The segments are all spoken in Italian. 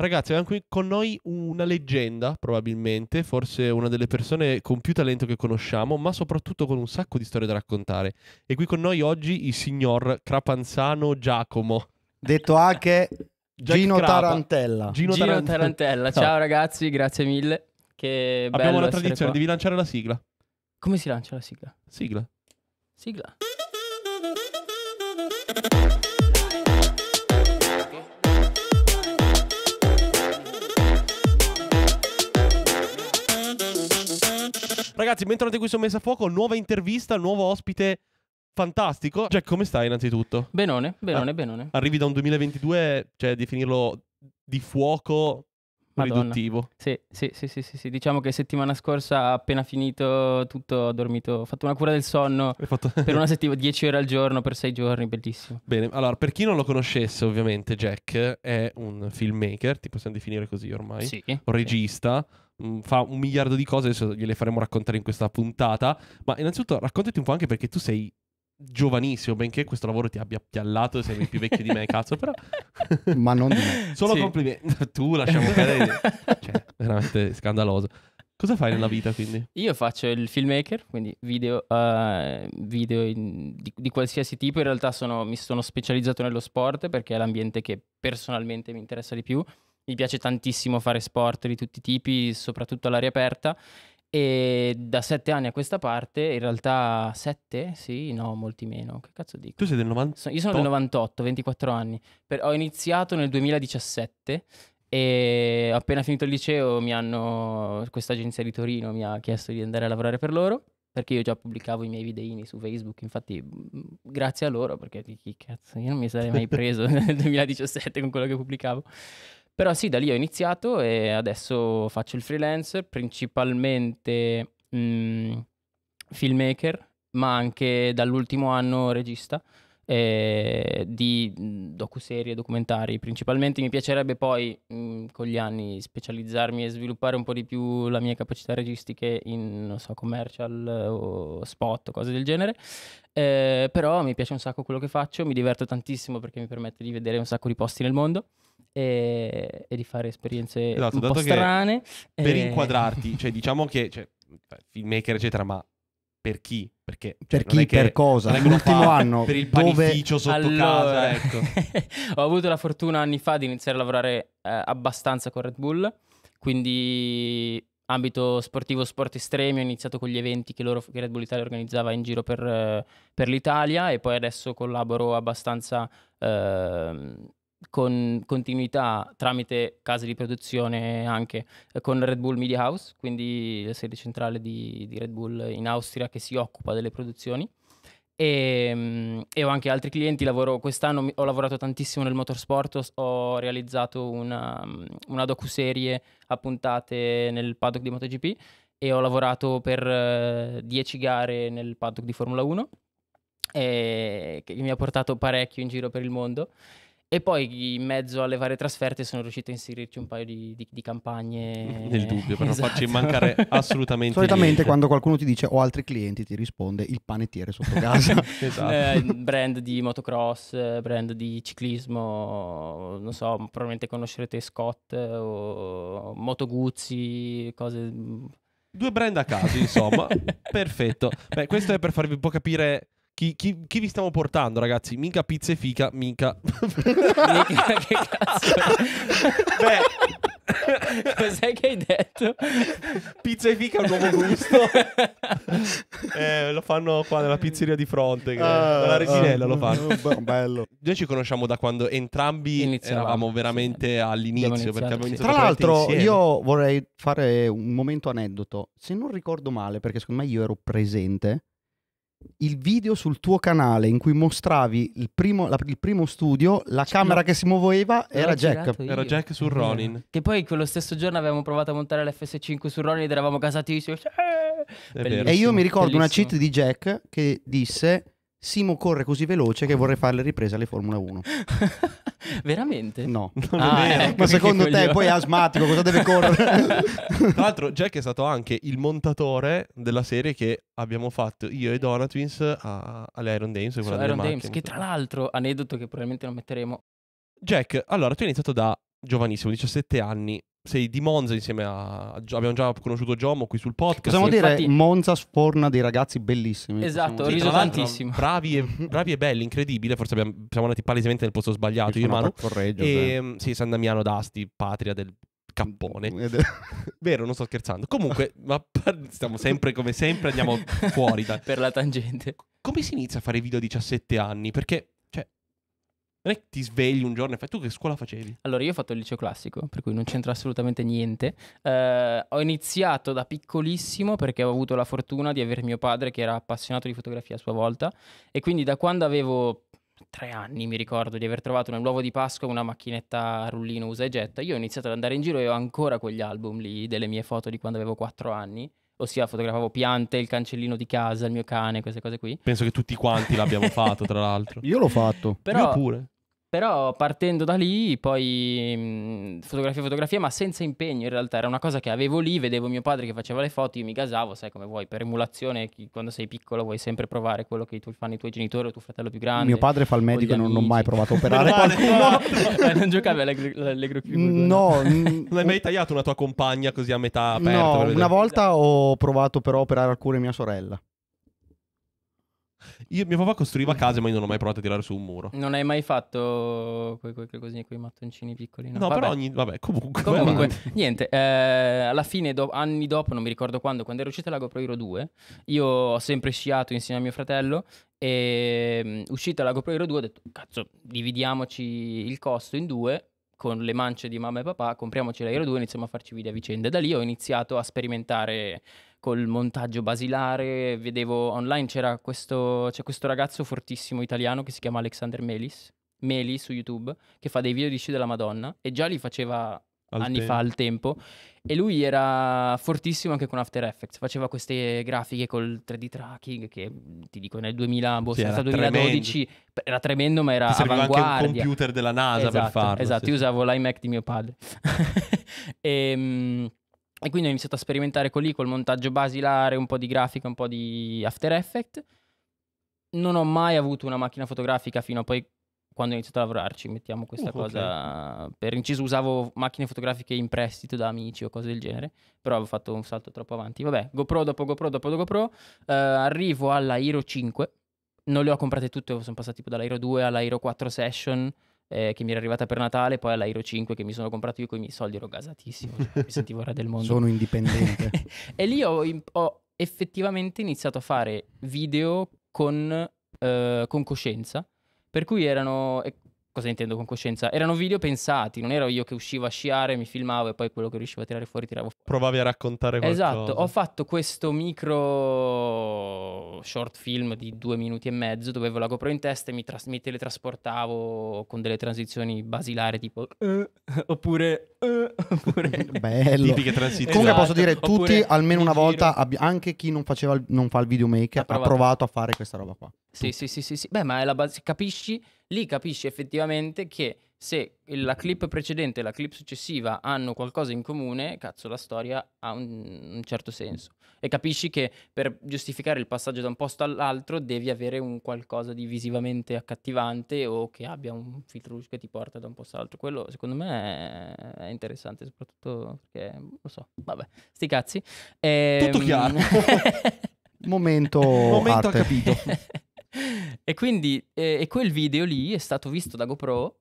Ragazzi, abbiamo qui con noi una leggenda, probabilmente, forse una delle persone con più talento che conosciamo, ma soprattutto con un sacco di storie da raccontare. E qui con noi oggi il signor Crapanzano Giacomo. Detto anche Gino Tarantella. Gino, Gino Tarantella. Tarantella. Ciao. Ciao ragazzi, grazie mille. Che bello Abbiamo una tradizione, qua. devi lanciare la sigla. Come si lancia la sigla? sigla? Sigla. Sigla. Ragazzi, bentornati qui su Messa a Fuoco, nuova intervista, nuovo ospite fantastico. Jack, come stai innanzitutto? Benone, benone, ah, benone. Arrivi da un 2022, cioè definirlo di fuoco Madonna. riduttivo. Sì, sì, sì, sì, sì, diciamo che settimana scorsa appena finito tutto ho dormito, ho fatto una cura del sonno fatto... per una settimana, 10 ore al giorno per 6 giorni, bellissimo. Bene, allora per chi non lo conoscesse ovviamente Jack è un filmmaker, ti possiamo definire così ormai, sì, un regista. Sì Mm, fa un miliardo di cose, adesso gliele faremo raccontare in questa puntata, ma innanzitutto raccontati un po' anche perché tu sei giovanissimo, benché questo lavoro ti abbia appiallato, sei più vecchio di me, cazzo, però... ma non di me. Solo sì. complimenti. Tu lasciamo perdere. cioè, veramente scandaloso. Cosa fai nella vita quindi? Io faccio il filmmaker, quindi video, uh, video in, di, di, qualsiasi tipo. In realtà sono, mi sono specializzato nello sport perché è l'ambiente che personalmente mi interessa di più mi piace tantissimo fare sport di tutti i tipi, soprattutto all'aria aperta. E da sette anni a questa parte, in realtà sette? Sì, no, molti meno. Che cazzo dico? Tu sei del 98? Io sono del 98, 24 anni. Per, ho iniziato nel 2017 e appena finito il liceo mi hanno, questa agenzia di Torino mi ha chiesto di andare a lavorare per loro perché io già pubblicavo i miei videini su Facebook, infatti grazie a loro perché chi cazzo, io non mi sarei mai preso nel 2017 con quello che pubblicavo. Però sì, da lì ho iniziato e adesso faccio il freelancer, principalmente mh, mm, filmmaker, ma anche dall'ultimo anno regista eh, di mm, docuserie, documentari. Principalmente mi piacerebbe poi mh, mm, con gli anni specializzarmi e sviluppare un po' di più la mia capacità registiche in, non so, commercial o spot o cose del genere. Eh, però mi piace un sacco quello che faccio, mi diverto tantissimo perché mi permette di vedere un sacco di posti nel mondo e, e di fare esperienze esatto, un po' strane. E... Per eh. inquadrarti, cioè diciamo che cioè, filmmaker eccetera, ma per chi? Perché, cioè, per chi, per cosa? L'ultimo anno. Per il panificio dove... sotto allora... casa, ecco. Ho avuto la fortuna anni fa di iniziare a lavorare eh, abbastanza con Red Bull, quindi ambito sportivo, sport estremi, ho iniziato con gli eventi che, loro, che Red Bull Italia organizzava in giro per, eh, per l'Italia e poi adesso collaboro abbastanza... Eh, con continuità tramite case di produzione anche eh, con Red Bull Media House, quindi la sede centrale di, di Red Bull in Austria che si occupa delle produzioni. E, ehm, e, ho anche altri clienti. Lavoro, quest'anno ho lavorato tantissimo nel motorsport, ho realizzato una, mm, una docuserie a puntate nel paddock di MotoGP e ho lavorato per 10 eh, gare nel paddock di Formula 1 eh, che mi ha portato parecchio in giro per il mondo e poi in mezzo alle varie trasferte sono riuscito a inserirci un paio di, di, di campagne. Nel dubbio, per esatto. non farci mancare assolutamente Solitamente niente. quando qualcuno ti dice ho altri clienti ti risponde il panettiere sotto casa. Esatto. esatto. eh, brand di motocross, brand di ciclismo, non so, probabilmente conoscerete Scott eh, o Moto Guzzi, cose... Mm. Due brand a caso, insomma. Perfetto. Beh, questo è per farvi un po' capire chi, chi, chi, vi stiamo portando, ragazzi? Mica pizza e fica, mica. che cazzo. Beh. Cos'è che hai detto? Pizza e fica è un nuovo gusto. eh, lo fanno qua nella pizzeria di fronte. Che... Uh, ah, la ah. reginella uh, lo fanno. Oh, bello. Noi ci conosciamo da quando entrambi Iniziavamo, eravamo veramente sì. all'inizio. Sì. Tra l'altro, io vorrei fare un momento aneddoto. Se non ricordo male, perché secondo me io ero presente il video sul tuo canale in cui mostravi il primo, la, il primo studio, la cioè, camera no. che si muoveva era Jack. Era Jack sul Ronin. Che poi quello stesso giorno avevamo provato a montare l'FS5 su Ronin ed eravamo casatissimi. E io mi ricordo bellissimo. una cheat di Jack che disse Simo corre così veloce che vorrei fare le riprese alle Formula 1. Veramente? No. non Ah, ecco Ma secondo te coglio. poi è asmatico, cosa deve correre? Tra l'altro Jack è stato anche il montatore della serie che abbiamo fatto io e Donatwins all'Iron Iron Dames. Su Iron Dames, che tra l'altro, aneddoto che probabilmente non metteremo. Jack, allora tu hai iniziato da giovanissimo, 17 anni, sei di Monza insieme a... Abbiamo già conosciuto Giomo qui sul podcast. Possiamo dire Infatti... Monza sforna dei ragazzi bellissimi. Esatto, ho riso tantissimo. Bravi e, bravi e, belli, incredibile. Forse abbiamo, siamo andati palesemente nel posto sbagliato. Io, io Manu. Correggio, e, ehm, cioè. sì, San Damiano d'Asti, patria del cappone. Vero, non sto scherzando. Comunque, ma stiamo sempre come sempre, andiamo fuori. Da... per la tangente. Come si inizia a fare video a 17 anni? Perché non è che ti svegli un giorno e fai tu che scuola facevi? Allora, io ho fatto il liceo classico, per cui non c'entra assolutamente niente. Eh, ho iniziato da piccolissimo perché ho avuto la fortuna di avere mio padre che era appassionato di fotografia a sua volta e quindi da quando avevo tre anni mi ricordo di aver trovato nell'uovo di Pasqua una macchinetta a rullino usa e getta. Io ho iniziato ad andare in giro e ho ancora quegli album lì delle mie foto di quando avevo quattro anni. Ossia, fotografavo piante, il cancellino di casa, il mio cane, queste cose qui. Penso che tutti quanti l'abbiamo fatto, tra l'altro. Io l'ho fatto. Però, Io pure. Però partendo da lì, poi fotografia, mm, fotografia, ma senza impegno in realtà. Era una cosa che avevo lì, vedevo mio padre che faceva le foto, io mi gasavo, sai come vuoi, per emulazione, quando sei piccolo vuoi sempre provare quello che tu, fanno i tuoi genitori o tuo fratello più grande. Mio padre fa il medico e non ho mai provato a operare qualcuno. Cioè, non giocavi all'Allegro Chirurgo? No. non hai mai tagliato una tua compagna così a metà aperta? No, una volta ho provato però a operare alcune cuore mia sorella. Io, mio papà costruiva case, ma io non ho mai provato a tirare su un muro. Non hai mai fatto quei, quei, quei, quei mattoncini piccoli? No, no vabbè. però ogni, vabbè, comunque. Comunque, niente, eh, alla fine, do, anni dopo, non mi ricordo quando, quando ero uscita la GoPro Proiro 2, io ho sempre sciato insieme a mio fratello e um, uscito a Lago 2 ho detto, cazzo, dividiamoci il costo in due, con le mance di mamma e papà, compriamoci la l'aereo 2 e iniziamo a farci video a vicenda. Da lì ho iniziato a sperimentare col montaggio basilare, vedevo online c'era questo, c'è questo ragazzo fortissimo italiano che si chiama Alexander Melis, Meli su YouTube, che fa dei video di sci della Madonna e già li faceva al anni tempo. fa al tempo e lui era fortissimo anche con After Effects faceva queste grafiche col 3D tracking che ti dico nel 2000 boh, sì, era 2012 tremendo. era tremendo ma era avanguardia anche un computer della NASA esatto, per farlo esatto sì. io usavo l'iMac di mio padre e, ehm, e quindi ho iniziato a sperimentare con lì, col montaggio basilare, un po' di grafica, un po' di After Effects. Non ho mai avuto una macchina fotografica fino a poi quando ho iniziato a lavorarci, mettiamo questa uh, cosa. Okay. Per inciso usavo macchine fotografiche in prestito da amici o cose del genere, però avevo fatto un salto troppo avanti. Vabbè, GoPro dopo GoPro dopo GoPro, uh, arrivo alla Hero 5, non le ho comprate tutte, sono passato tipo dalla Hero 2 alla Hero 4 Session eh, che mi era arrivata per Natale, poi all'Aero 5 che mi sono comprato io con i miei soldi, ero gasatissimo, cioè, mi sentivo re del mondo. Sono indipendente. e lì ho, ho, effettivamente iniziato a fare video con, eh, con coscienza, per cui erano... cosa intendo con coscienza? Erano video pensati, non ero io che uscivo a sciare, mi filmavo e poi quello che riuscivo a tirare fuori tiravo provavi a raccontare qualcosa. Esatto, ho fatto questo micro short film di due minuti e mezzo dove avevo la GoPro in testa e mi, tras- mi teletrasportavo con delle transizioni basilari tipo eh, oppure eh, oppure bello. Tipiche transizioni. Comunque posso esatto, dire tutti oppure almeno una giro. volta abbi- anche chi non, faceva il, non fa il videomaker ha provato. ha provato a fare questa roba qua. Sì, sì, sì, sì, sì, Beh, ma è la base capisci lì capisci effettivamente che se la clip precedente e la clip successiva hanno qualcosa in comune, cazzo, la storia ha un, un, certo senso. E capisci che per giustificare il passaggio da un posto all'altro devi avere un qualcosa di visivamente accattivante o che abbia un filtro che ti porta da un posto all'altro. Quello secondo me è interessante, soprattutto perché boh, lo so, vabbè, sti cazzi. Ehm... Tutto chiaro. Momento, Momento ha capito. e quindi eh, e quel video lì è stato visto da GoPro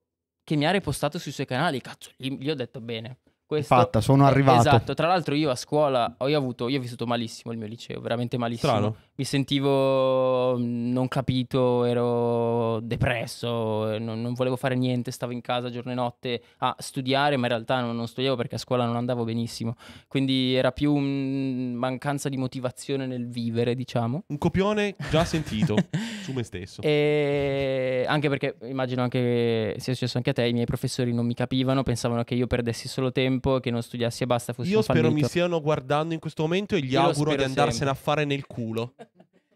che mi ha ripostato sui suoi canali. Cazzo, gli, gli ho detto bene. Questo, Fatta, sono arrivato. Esatto, tra l'altro io a scuola oh, ho, avuto, io ho vissuto malissimo il mio liceo, veramente malissimo. Strano. Mi sentivo mm, non capito, ero depresso, non, non, volevo fare niente, stavo in casa giorno e notte a studiare, ma in realtà non, non studiavo perché a scuola non andavo benissimo. Quindi era più un mm, mancanza di motivazione nel vivere, diciamo. Un copione già sentito su me stesso. E anche perché immagino anche sia successo anche a te, i miei professori non mi capivano, pensavano che io perdessi solo tempo tempo, che non studiassi e basta. Fossi Io spero fallito. mi stiano guardando in questo momento e gli Io auguro di andarsene sempre. a fare nel culo.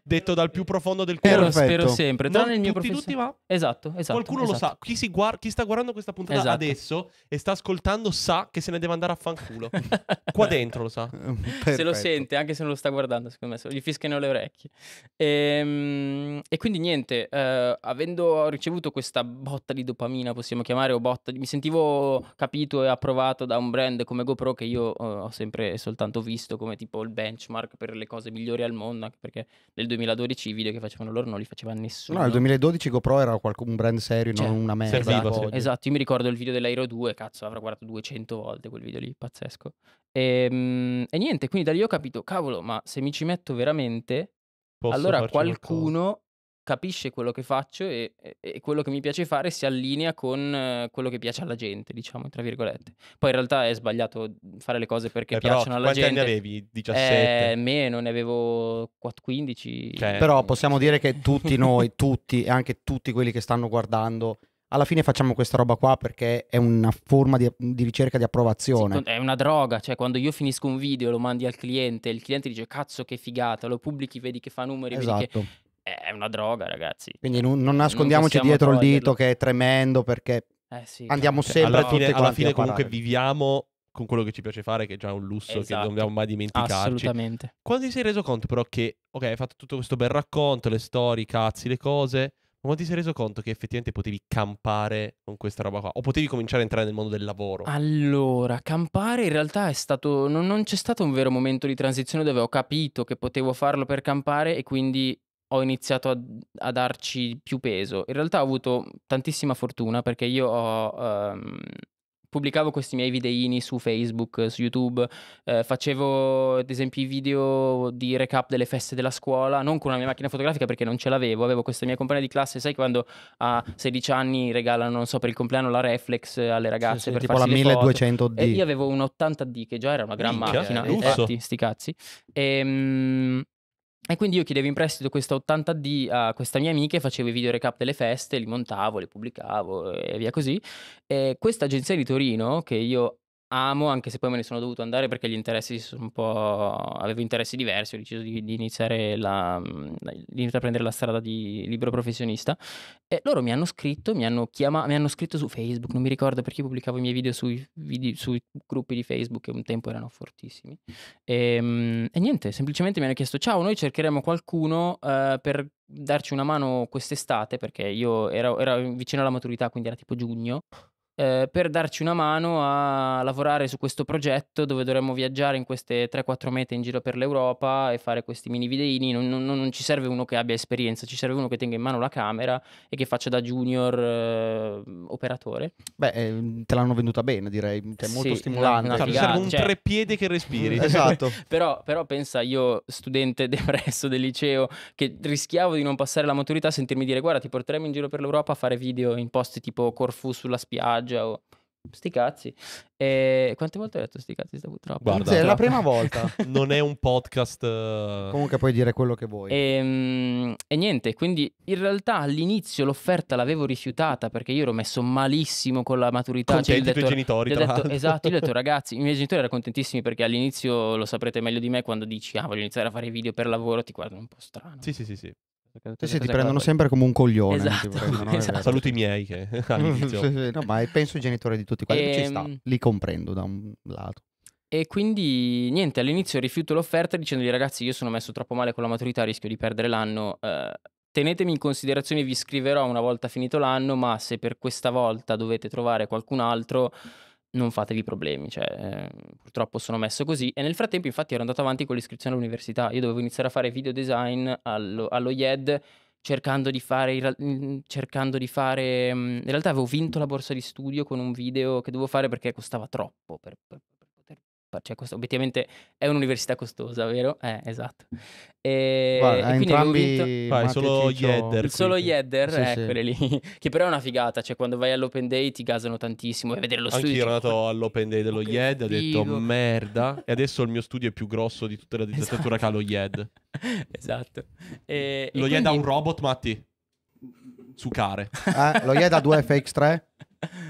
detto dal più profondo del cuore. Io lo spero sempre. Non il mio tutti, tutti ma Esatto, esatto. Qualcuno esatto. lo sa. Esatto. Chi, guard- chi, sta guardando questa puntata esatto. adesso e sta ascoltando sa che se ne deve andare a fanculo. Qua dentro lo sa. Se lo sente, anche se non lo sta guardando, secondo me. gli fischiano le orecchie. E, ehm, e quindi niente, eh, avendo ricevuto questa botta di dopamina, possiamo chiamare, o botta, di, mi sentivo capito e approvato da un brand come GoPro che io eh, ho sempre soltanto visto come tipo il benchmark per le cose migliori al mondo, anche perché nel 2012 i video che facevano loro non li faceva nessuno. No, nel 2012 GoPro era un brand serio, cioè, non una merda. Esatto, esatto, io mi ricordo il video dell'Aero 2, cazzo, avrò guardato 200 volte quel video lì, pazzesco. E, ehm, e niente, quindi da lì ho capito, cavolo, ma se mi ci metto veramente, Posso allora qualcuno capisce quello che faccio e, e, quello che mi piace fare si allinea con quello che piace alla gente, diciamo, tra virgolette. Poi in realtà è sbagliato mhmm, fare le cose perché eh, piacciono alla gente. Quanti anni avevi? 17? Eh, meno, ne avevo 15. Cioè, eh, però possiamo dire che tutti noi, tutti, e anche tutti quelli che stanno guardando, alla fine facciamo questa roba qua perché è una forma di, di ricerca di approvazione. Sì, è una droga, cioè quando io finisco un video, lo mandi al cliente, il cliente dice cazzo che figata, lo pubblichi, vedi che fa numeri, esatto. vedi che esatto. Eh, è una droga, ragazzi. Quindi cioè, non, non nascondiamoci non dietro toglierlo. il dito che è tremendo perché eh sì, andiamo cante. Cioè, sempre alla fine, alla fine comunque viviamo con quello che ci piace fare, che è già un lusso esatto. che non esatto. dobbiamo mai dimenticarci. Assolutamente. Quando ti sei reso conto però che, ok, hai fatto tutto questo bel racconto, le storie, i cazzi, le cose, ma quando ti sei reso conto che effettivamente potevi campare con questa roba qua? O potevi cominciare a entrare nel mondo del lavoro? Allora, campare in realtà è stato... non, non c'è stato un vero momento di transizione dove ho capito che potevo farlo per campare e quindi ho iniziato a, a, darci più peso. In realtà ho avuto tantissima fortuna perché io ho, ehm, pubblicavo questi miei videini su Facebook, su YouTube, eh, facevo ad esempio i video di recap delle feste della scuola, non con la mia macchina fotografica perché non ce l'avevo, avevo questa mia compagna di classe, sai quando a 16 anni regalano, non so, per il compleanno la reflex alle ragazze sì, sì, per tipo farsi la 1200D. E io avevo un 80D che già era una gran Minchia, macchina, eh, sti, sti cazzi. E, ehm, mh, e quindi io chiedevo in prestito questa 80D a questa mia amica e facevo i video recap delle feste, li montavo, li pubblicavo e via così. E questa agenzia di Torino, che io amo, anche se poi me ne sono dovuto andare perché gli interessi sono un po'... avevo interessi diversi, ho deciso di, di iniziare la... Mm, di intraprendere la strada di libro professionista. E loro mi hanno scritto, mi hanno, chiamato, mi hanno scritto su Facebook, non mi ricordo perché pubblicavo i miei video sui, video, sui gruppi di Facebook che un tempo erano fortissimi. E, ehm, e, niente, semplicemente mi hanno chiesto, ciao, noi cercheremo qualcuno uh, per darci una mano quest'estate, perché io ero, ero vicino alla maturità, quindi era tipo giugno eh, per darci una mano a lavorare su questo progetto dove dovremmo viaggiare in queste 3-4 mete in giro per l'Europa e fare questi mini videini. Non, non, non, ci serve uno che abbia esperienza, ci serve uno che tenga in mano la camera e che faccia da junior eh, operatore. Beh, eh, te l'hanno venduta bene, direi, è cioè, molto sì, stimolante. Una, una cioè, figata, serve un cioè... treppiede che respiri. esatto. però, però pensa io, studente depresso del liceo, che rischiavo di non passare la maturità, sentirmi dire guarda ti porteremo in giro per l'Europa a fare video in posti tipo Corfu sulla spiaggia spiaggia o... Sti cazzi. E eh, quante volte hai detto sti cazzi? Sta purtroppo. Guarda, Zero, è la prima volta. non è un podcast. Eh. Comunque puoi dire quello che vuoi. E, ehm, e, niente, quindi in realtà all'inizio l'offerta l'avevo rifiutata perché io ero messo malissimo con la maturità. Contenti cioè, detto, i genitori, tra detto, Esatto, io ho detto ragazzi, i miei genitori erano contentissimi perché all'inizio, lo saprete meglio di me, quando dici ah voglio iniziare a fare video per lavoro, ti guardano un po' strano. Sì, sì, sì, sì. Sì, sì, ti prendono poi... sempre come un coglione. Esatto, prendono, eh, esatto. eh, i miei che sì, sì, no, ma penso ai genitori di tutti quelli e... ci sta, ehm, li comprendo da un lato. E quindi niente, all'inizio rifiuto l'offerta dicendogli ragazzi io sono messo troppo male con la maturità, rischio di perdere l'anno, eh, tenetemi in considerazione, vi scriverò una volta finito l'anno, ma se per questa volta dovete trovare qualcun altro non fatevi problemi, cioè, eh, purtroppo sono messo così. E nel frattempo, infatti, ero andato avanti con l'iscrizione all'università. Io dovevo iniziare a fare video design allo, allo IED, cercando di fare. Cercando di fare mm, in realtà, avevo vinto la borsa di studio con un video che dovevo fare perché costava troppo per, per, cioè questo obiettivamente è un'università costosa, vero? Eh, esatto. E, Guarda, e entrambi vinto... Vai, solo gli header. Solo gli header, sì, eh, sì. quelli lì. Che però è una figata, cioè quando vai all'open day ti gasano tantissimo e vedere lo studio... Anche io ero andato tipo... all'open day dello okay, oh, YED, ho detto merda, e adesso il mio studio è più grosso di tutta la dittatura esatto. che ha lo YED. esatto. E, lo e YED quindi... ha un robot, Matti? Sucare. Eh, lo YED ha due FX3?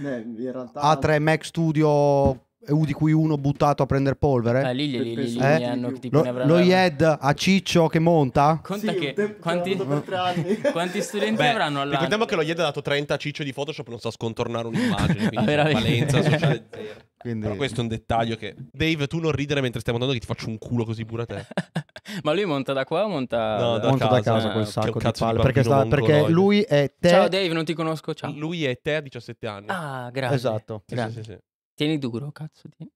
Beh, in realtà... Ha tre Mac Studio di cui uno buttato a prendere polvere. Eh, lì, lì, lì, lì, eh? hanno, tipo, lo, ne IED a Ciccio che monta. Conta sì, che quanti, quanti studenti Beh, avranno all'anno? Ricordiamo che lo IED ha dato 30 a Ciccio di Photoshop, non sa scontornare un'immagine. quindi valenza sociale zero. Quindi... Però questo è un dettaglio che... Dave, tu non ridere mentre stiamo andando che ti faccio un culo così pure a te. Ma lui monta da qua o monta... No, da monta casa, da casa quel sacco di palle. Di perché, sta, perché lui è te... Ciao Dave, non ti conosco, ciao. Lui è te a 17 anni. Ah, grazie. Esatto. Sì, grazie. Sì, sì, Tieni duro, cazzo. Tieni.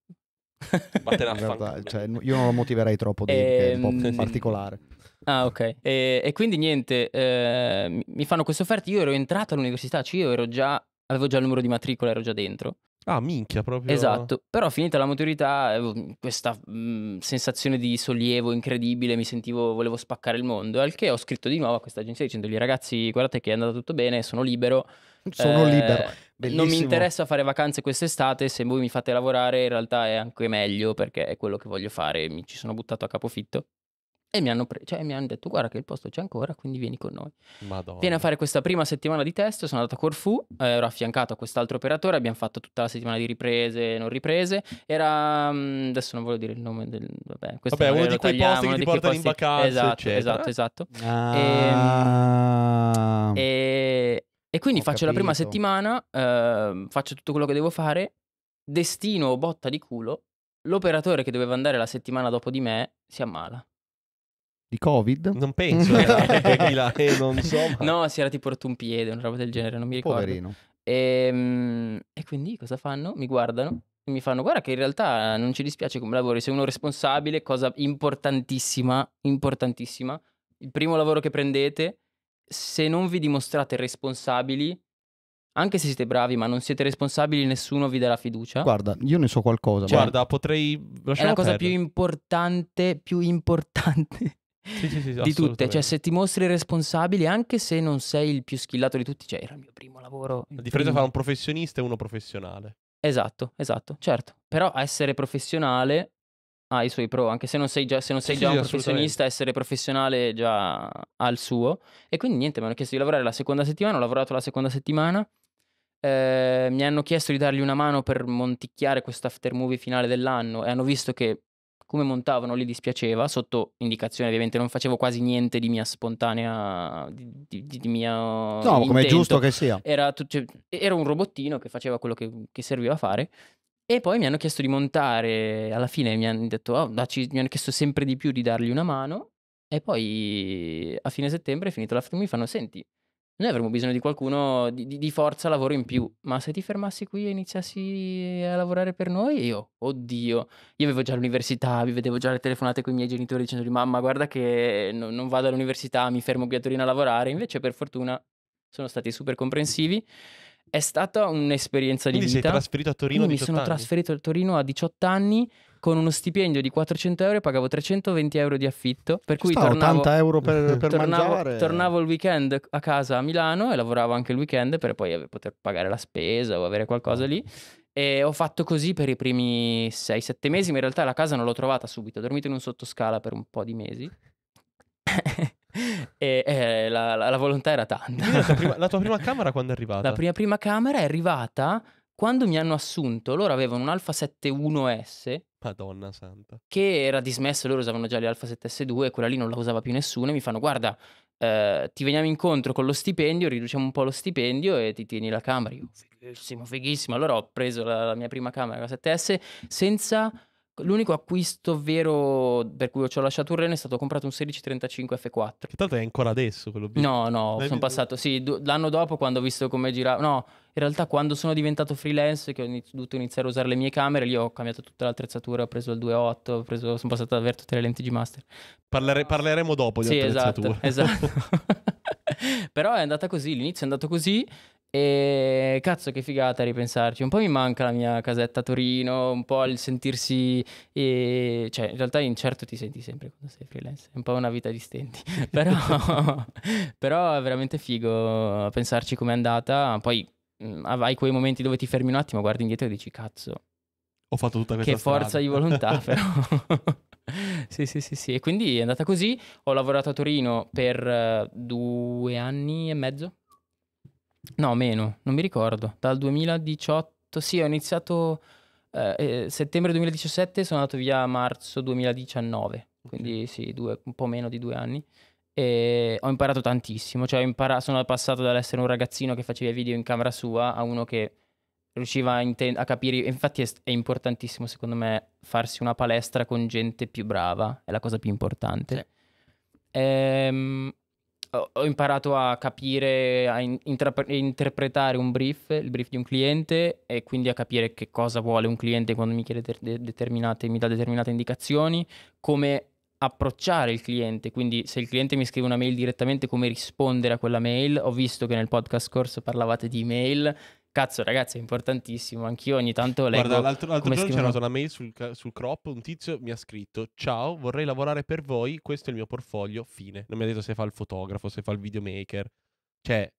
Vattene realtà, cioè, io non lo motiverei troppo, Dave, che è un po' ehm, particolare. Ah, ok. E, e quindi niente, eh, mi fanno queste offerte. Io ero entrato all'università, cioè io ero già, avevo già il numero di matricola, ero già dentro. Ah, minchia proprio. Esatto, però finita la maturità avevo questa mh, mm, sensazione di sollievo incredibile, mi sentivo, volevo spaccare il mondo, al che ho scritto di nuovo a questa agenzia dicendogli ragazzi guardate che è andato tutto bene, sono libero, sono eh, libero. Bellissimo. Non mi interessa fare vacanze quest'estate, se voi mi fate lavorare in realtà è anche meglio perché è quello che voglio fare, mi ci sono buttato a capofitto e mi hanno, pre- cioè, mi hanno detto guarda che il posto c'è ancora, quindi vieni con noi. Madonna. Vieni a fare questa prima settimana di test, sono andato a Corfu, eh, ero affiancato a quest'altro operatore, abbiamo fatto tutta la settimana di riprese e non riprese, era, mm, adesso non voglio dire il nome del, vabbè, vabbè uno di quei tagliamo, posti che ti portano posti... in vacanza, Esatto, eccetera. esatto, esatto. Ah. Ehm, e e quindi Ho faccio capito. la prima settimana, eh, faccio tutto quello che devo fare, destino botta di culo, l'operatore che doveva andare la settimana dopo di me si ammala. Di Covid? Non penso, era, eh, non so. Ma... No, si era tipo rotto un piede, una roba del genere, non mi ricordo. Poverino. E, ehm, e, quindi cosa fanno? Mi guardano e mi fanno guarda che in realtà non ci dispiace come lavori, sei uno responsabile, cosa importantissima, importantissima. Il primo lavoro che prendete se non vi dimostrate responsabili, anche se siete bravi, ma non siete responsabili, nessuno vi darà fiducia. Guarda, io ne so qualcosa. Cioè, guarda, potrei. Lasciamo è la cosa perdere. più importante, più importante. Sì, sì, sì, di tutte, cioè se ti mostri responsabile anche se non sei il più skillato di tutti, cioè era il mio primo lavoro. La differenza primo. tra un professionista e uno professionale. Esatto, esatto, certo. Però essere professionale ha ah, i suoi pro, anche se non sei già, non sei sì, già sì, un professionista, essere professionale già ha il suo. E quindi niente, mi hanno chiesto di lavorare la seconda settimana, ho lavorato la seconda settimana. Eh, mi hanno chiesto di dargli una mano per monticchiare questo after movie finale dell'anno e hanno visto che come montavano gli dispiaceva, sotto indicazione ovviamente non facevo quasi niente di mia spontanea, di, di, di, di mia... No, come è giusto che sia. Era, cioè, era, un robottino che faceva quello che, che serviva a fare e poi mi hanno chiesto di montare, alla fine mi hanno detto, oh, dacci, mi hanno chiesto sempre di più di dargli una mano. E poi a fine settembre, finita la ferma, mi fanno, senti, noi avremmo bisogno di qualcuno di, di, di, forza lavoro in più, ma se ti fermassi qui e iniziassi a lavorare per noi, io, oddio, io avevo già l'università, vi vedevo già le telefonate con i miei genitori dicendo mamma guarda che no, non vado all'università, mi fermo qui a Torino a lavorare, invece per fortuna sono stati super comprensivi è stata un'esperienza di Quindi vita. sei trasferito a Torino Io mi sono anni. trasferito a Torino a 18 anni con uno stipendio di 400 euro e pagavo 320 euro di affitto. Per cui stavo, tornavo, 80 euro per, per tornavo, mangiare. Tornavo il weekend a casa a Milano e lavoravo anche il weekend per poi poter pagare la spesa o avere qualcosa ah. lì. E ho fatto così per i primi 6-7 mesi, ma in realtà la casa non l'ho trovata subito. Ho dormito in un sottoscala per un po' di mesi. e eh, la, la, la, volontà era tanta. La tua, prima, la tua prima camera quando è arrivata? La prima, prima camera è arrivata quando mi hanno assunto. Loro avevano un Alfa 71S. Madonna santa. Che era dismesso, loro usavano già le Alfa 7S2 e quella lì non la usava più nessuno. E mi fanno, guarda, eh, ti veniamo incontro con lo stipendio, riduciamo un po' lo stipendio e ti tieni la camera. Io, fighissimo, fighissimo. Allora ho preso la, la mia prima camera, la 7S, senza L'unico acquisto vero per cui ci ho lasciato un reno è stato comprato un 1635 F4. Che tanto è ancora adesso quello B. No, no, sono passato, sì, d- l'anno dopo quando ho visto come girava, no, in realtà quando sono diventato freelance, che ho iniz- dovuto iniziare a usare le mie camere, lì ho cambiato tutta l'attrezzatura, ho preso il 2.8, ho preso, sono passato ad avere tutte le lenti G Master. Parlere- parleremo dopo di sì, attrezzatura. Esatto, esatto. Però è andata così, l'inizio è andato così, e cazzo che figata ripensarci, un po' mi manca la mia casetta a Torino, un po' il sentirsi, e... cioè in realtà incerto ti senti sempre quando sei freelance, è un po' una vita di stenti, però... però, è veramente figo pensarci com'è andata, poi mm, hai quei momenti dove ti fermi un attimo, guardi indietro e dici cazzo. Ho fatto tutta questa Che strada. forza di volontà però. sì, sì, sì, sì. E quindi è andata così. Ho lavorato a Torino per eh, due anni e mezzo, No, meno, non mi ricordo. Dal 2018, sì, ho iniziato eh, eh settembre 2017, sono andato via a marzo 2019, quindi sì, due, un po' meno di due anni. E ho imparato tantissimo, cioè imparato, sono passato dall'essere un ragazzino che faceva video in camera sua a uno che riusciva a, inten- a capire, infatti è, è, importantissimo secondo me farsi una palestra con gente più brava, è la cosa più importante. Sì. Ehm, ho imparato a capire, a intrapre- interpretare un brief, il brief di un cliente e quindi a capire che cosa vuole un cliente quando mi chiede de- determinate, mi dà determinate indicazioni, come approcciare il cliente, quindi se il cliente mi scrive una mail direttamente come rispondere a quella mail, ho visto che nel podcast scorso parlavate di email, Cazzo, ragazzi, è importantissimo. Anch'io ogni tanto leggo. Guarda, l'altro, l'altro giorno scrivono... c'è una mail sul, sul, crop. Un tizio mi ha scritto: Ciao, vorrei lavorare per voi. Questo è il mio portfolio. Fine. Non mi ha detto se fa il fotografo, se fa il videomaker. Cioè,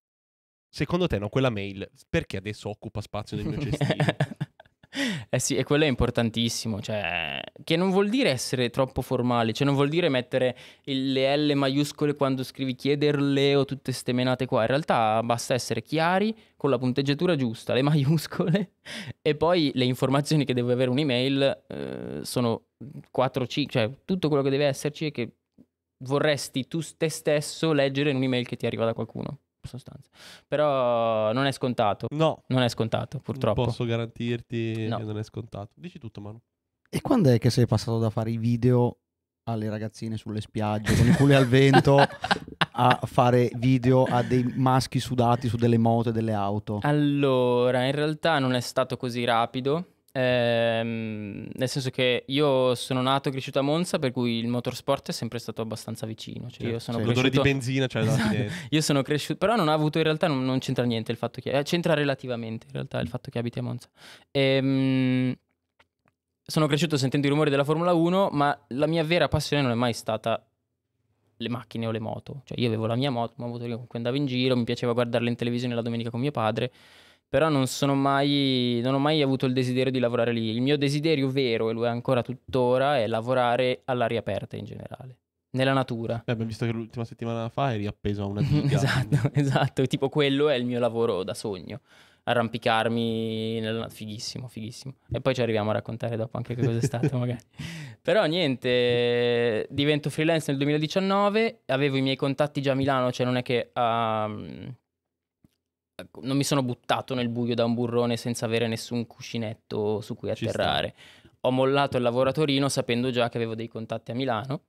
secondo te, no, quella mail perché adesso occupa spazio nel mio cestino? eh sì, e quello è importantissimo, cioè, che non vuol dire essere troppo formali, cioè non vuol dire mettere le L maiuscole quando scrivi chiederle o tutte ste menate qua, in realtà basta essere chiari con la punteggiatura giusta, le maiuscole e poi le informazioni che deve avere un'email eh, sono 4C, cioè tutto quello che deve esserci è che vorresti tu te stesso leggere in un'email che ti arriva da qualcuno sostanza. Però non è scontato. No. Non è scontato, purtroppo. Non posso garantirti no. che non è scontato. Dici tutto, Manu. E quando è che sei passato da fare i video alle ragazzine sulle spiagge con i culi al vento a fare video a dei maschi sudati su delle moto e delle auto? Allora, in realtà non è stato così rapido Ehm, nel senso che io sono nato e cresciuto a Monza, per cui il motorsport è sempre stato abbastanza vicino. Cioè, cioè cioè, cresciuto... L'odore di benzina, cioè, esatto. Io sono cresciuto, però non ha avuto in realtà, non, non c'entra niente il fatto che... Eh, c'entra relativamente in realtà il fatto che abiti a Monza. Ehm, sono cresciuto sentendo i rumori della Formula 1, ma la mia vera passione non è mai stata le macchine o le moto. Cioè io avevo la mia moto, ma avevo con cui andavo in giro, mi piaceva guardarle in televisione la domenica con mio padre però non sono mai, non ho mai avuto il desiderio di lavorare lì. Il mio desiderio vero, e lo è ancora tuttora, è lavorare all'aria aperta in generale, nella natura. Eh, abbiamo visto che l'ultima settimana fa eri appeso a una diga. esatto, esatto, tipo quello è il mio lavoro da sogno. Arrampicarmi, nella... fighissimo, fighissimo. E poi ci arriviamo a raccontare dopo anche che cosa è stato, magari. Però niente, divento freelance nel 2019, avevo i miei contatti già a Milano, cioè non è che... Um Ecco, non mi sono buttato nel buio da un burrone senza avere nessun cuscinetto su cui atterrare. Ho mollato il lavoro a Torino sapendo già che avevo dei contatti a Milano.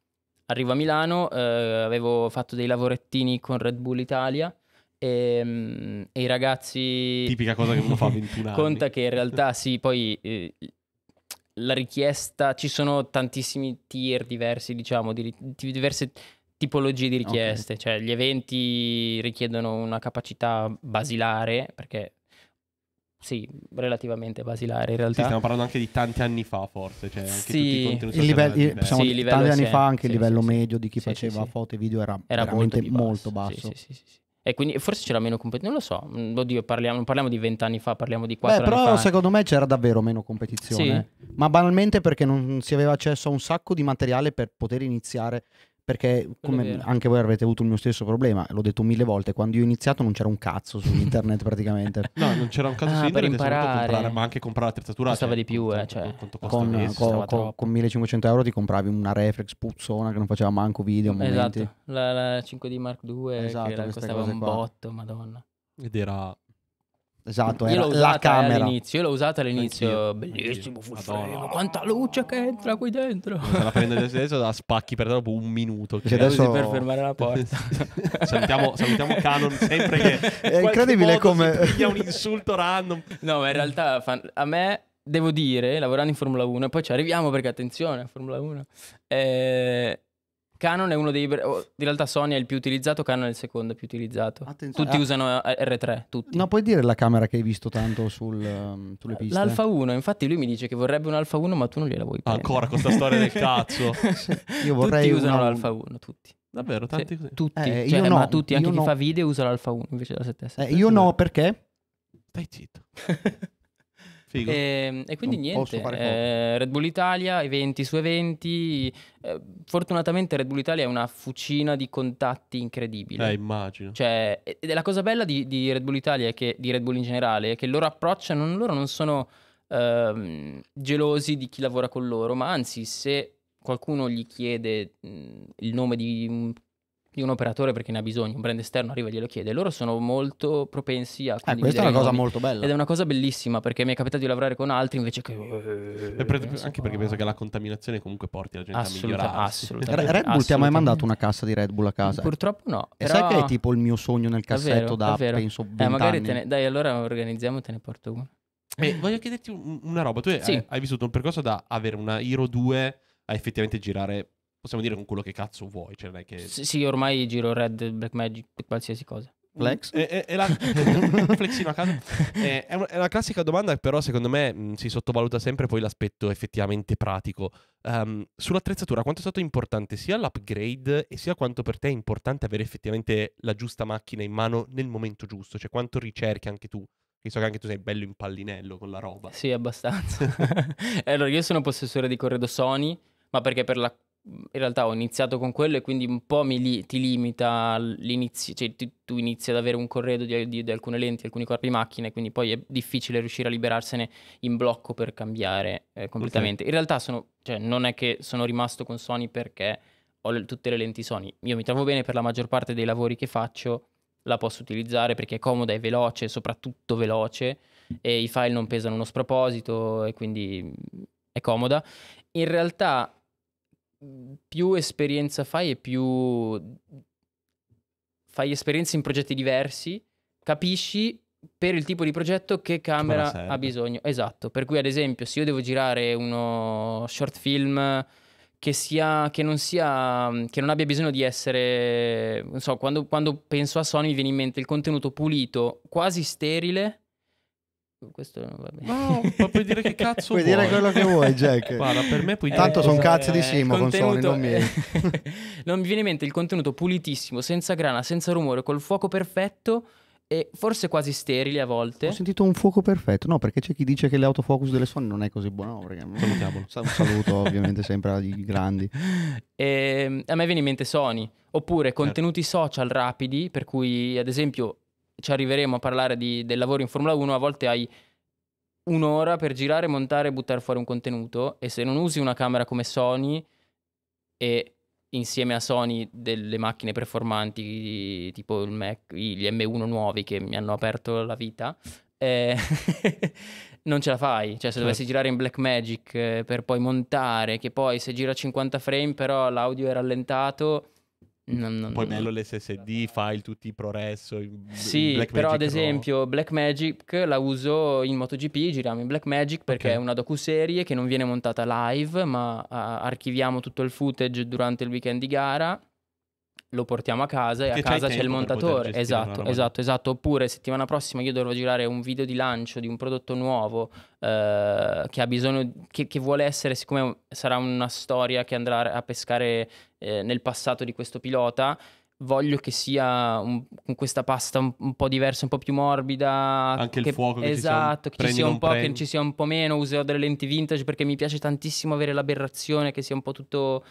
Arrivo a Milano, eh, avevo fatto dei lavorettini con Red Bull Italia e, ehm, e i ragazzi... Tipica cosa che uno fa a 21 anni. Conta che in realtà sì, poi eh, la richiesta, ci sono tantissimi tier diversi, diciamo, di, di diverse tipologie di richieste, okay. cioè gli eventi richiedono una capacità basilare, perché sì, relativamente basilare in realtà. Sì, stiamo parlando anche di tanti anni fa forse, cioè anche sì. tutti i livello, sì, tanti livello anni fa anche il livello medio di chi faceva foto e video era, era veramente molto basso. Molto basso. E quindi forse c'era meno competizione, non lo so, mm, oddio, parliamo, non parliamo di vent'anni fa, parliamo di quattro Beh, anni però fa. secondo me c'era davvero meno competizione, sì. ma banalmente perché non si aveva accesso a un sacco di materiale per poter iniziare perché come anche voi avrete avuto il mio stesso problema, l'ho detto mille volte, quando io ho iniziato non c'era un cazzo su internet praticamente. no, non c'era un cazzo ah, su internet, imparare. Comprare, ma anche comprare l'attrezzatura. Costava cioè, di più, eh, cioè, quanto, con, mese, con, con, con, 1500 euro ti compravi una reflex puzzona che non faceva manco video. Esatto, la, la, 5D Mark II esatto, che costava un qua. botto, madonna. Ed era Esatto, era la eh, camera. All'inizio, io l'ho usata all'inizio, bellissimo, full frame, quanta luce che entra qui dentro. Se la prendete adesso la spacchi per dopo un minuto. Che adesso... per fermare la porta. salutiamo, salutiamo Canon sempre che... È incredibile come... Si un insulto random. No, ma in realtà fan... a me devo dire, lavorando in Formula 1, e poi ci arriviamo perché attenzione, Formula 1, eh, Canon è uno dei... Oh, in realtà Sony è il più utilizzato, Canon è il secondo più utilizzato. Attenzione. Tutti ah. usano eh, R3, tutti. No, puoi dire la camera che hai visto tanto sul, um, sulle piste? L'Alfa 1, infatti lui mi dice che vorrebbe un Alfa 1 ma tu non gliela vuoi prendere. Ancora con questa storia del cazzo. Io vorrei tutti usano una... l'Alfa 1, tutti. Davvero, tanti sì. così. Tutti, cioè, eh, cioè, no, ma tutti, anche chi no. fa video usa l'Alfa 1 invece della 7S. Eh, io no, perché? Stai zitto. E, ehm, e, quindi non niente, eh, Red Bull Italia, eventi su eventi. Eh, fortunatamente Red Bull Italia è una fucina di contatti incredibile. Eh, immagino. Cioè, e, la cosa bella di, di, Red Bull Italia, è che, di Red Bull in generale, è che loro approcciano, loro non sono ehm, gelosi di chi lavora con loro, ma anzi se qualcuno gli chiede mh, mm, il nome di un di un operatore perché ne ha bisogno, un brand esterno arriva e glielo chiede, loro sono molto propensi a... Eh, questa è una cosa molto bella. Ed è una cosa bellissima perché mi è capitato di lavorare con altri invece che... Eh, per, anche perché penso che la contaminazione comunque porti la gente Assoluta, a migliorare. Assolutamente. Red Bull ti ha mai mandato una cassa di Red Bull a casa? Purtroppo no. E però... sai che è tipo il mio sogno nel cassetto davvero, da davvero. penso 20 eh, magari ne... Dai allora organizziamo, e te ne porto uno. Eh, voglio chiederti una roba, tu sì. hai, hai vissuto un percorso da avere una Hero 2 a effettivamente girare possiamo dire con quello che cazzo vuoi. Cioè, non è che... sì, sì, ormai giro Red, Black Magic, qualsiasi cosa. Flex? È, mm. è, la... Flexino a casa. È, eh, è, una classica domanda, però secondo me mh, mm, si sottovaluta sempre poi l'aspetto effettivamente pratico. Um, sull'attrezzatura, quanto è stato importante sia l'upgrade e sia quanto per te è importante avere effettivamente la giusta macchina in mano nel momento giusto? Cioè quanto ricerchi anche tu? Che so che anche tu sei bello in pallinello con la roba. Sì, abbastanza. Eh, allora, io sono possessore di corredo Sony, ma perché per la in realtà ho iniziato con quello e quindi un po' li, ti limita l'inizio, cioè ti, tu inizi ad avere un corredo di, di, di alcune lenti, alcuni corpi macchine, quindi poi è difficile riuscire a liberarsene in blocco per cambiare eh, completamente. Okay. In realtà sono, cioè, non è che sono rimasto con Sony perché ho le, tutte le lenti Sony, io mi trovo bene per la maggior parte dei lavori che faccio, la posso utilizzare perché è comoda, è veloce, soprattutto veloce, e i file non pesano uno sproposito e quindi mm, è comoda. In realtà più esperienza fai e più fai esperienze in progetti diversi, capisci per il tipo di progetto che camera ha bisogno. Esatto, per cui ad esempio se io devo girare uno short film che, sia, che, non, sia, che non abbia bisogno di essere, non so, quando, quando penso a Sony mi viene in mente il contenuto pulito, quasi sterile, questo non va bene. No, puoi dire che cazzo puoi. Puoi dire quello che vuoi, Jack. Guarda, per me puoi eh, Tanto sono cazzi di Simo eh, con Sony, non miei. non mi viene in mente il contenuto pulitissimo, senza grana, senza rumore, col fuoco perfetto e forse quasi sterile a volte. Ho sentito un fuoco perfetto. No, perché c'è chi dice che l'autofocus delle Sony non è così buono. Salutiamolo. Un saluto ovviamente sempre ai grandi. E, ehm, a me viene in mente Sony. Oppure certo. contenuti social rapidi, per cui ad esempio ci arriveremo a parlare di, del lavoro in Formula 1, a volte hai un'ora per girare, montare e buttare fuori un contenuto e se non usi una camera come Sony e insieme a Sony delle macchine performanti tipo il Mac, gli M1 nuovi che mi hanno aperto la vita, eh, non ce la fai. Cioè, se certo. dovessi girare in Blackmagic eh, per poi montare, che poi se gira a 50 frame però l'audio è rallentato non, non, Poi bello l'SSD, file tutti i ProRes. Sì, Black però Magic ad esempio Raw. Blackmagic la uso in MotoGP, giriamo in Blackmagic perché okay. è una docu-serie che non viene montata live, ma uh, archiviamo tutto il footage durante il weekend di gara, lo portiamo a casa e a casa c'è il montatore. Esatto, esatto, esatto. Oppure settimana prossima io dovrò girare un video di lancio di un prodotto nuovo eh, che ha bisogno, che, che, vuole essere, siccome sarà una storia che andrà a pescare eh, nel passato di questo pilota. Voglio che sia con questa pasta un, un, po' diversa, un po' più morbida. Anche che, il fuoco che esatto, ci sia, che ci sia un esatto, po', prendi. che ci sia un po' meno. Userò delle lenti vintage perché mi piace tantissimo avere l'aberrazione, che sia un po' tutto.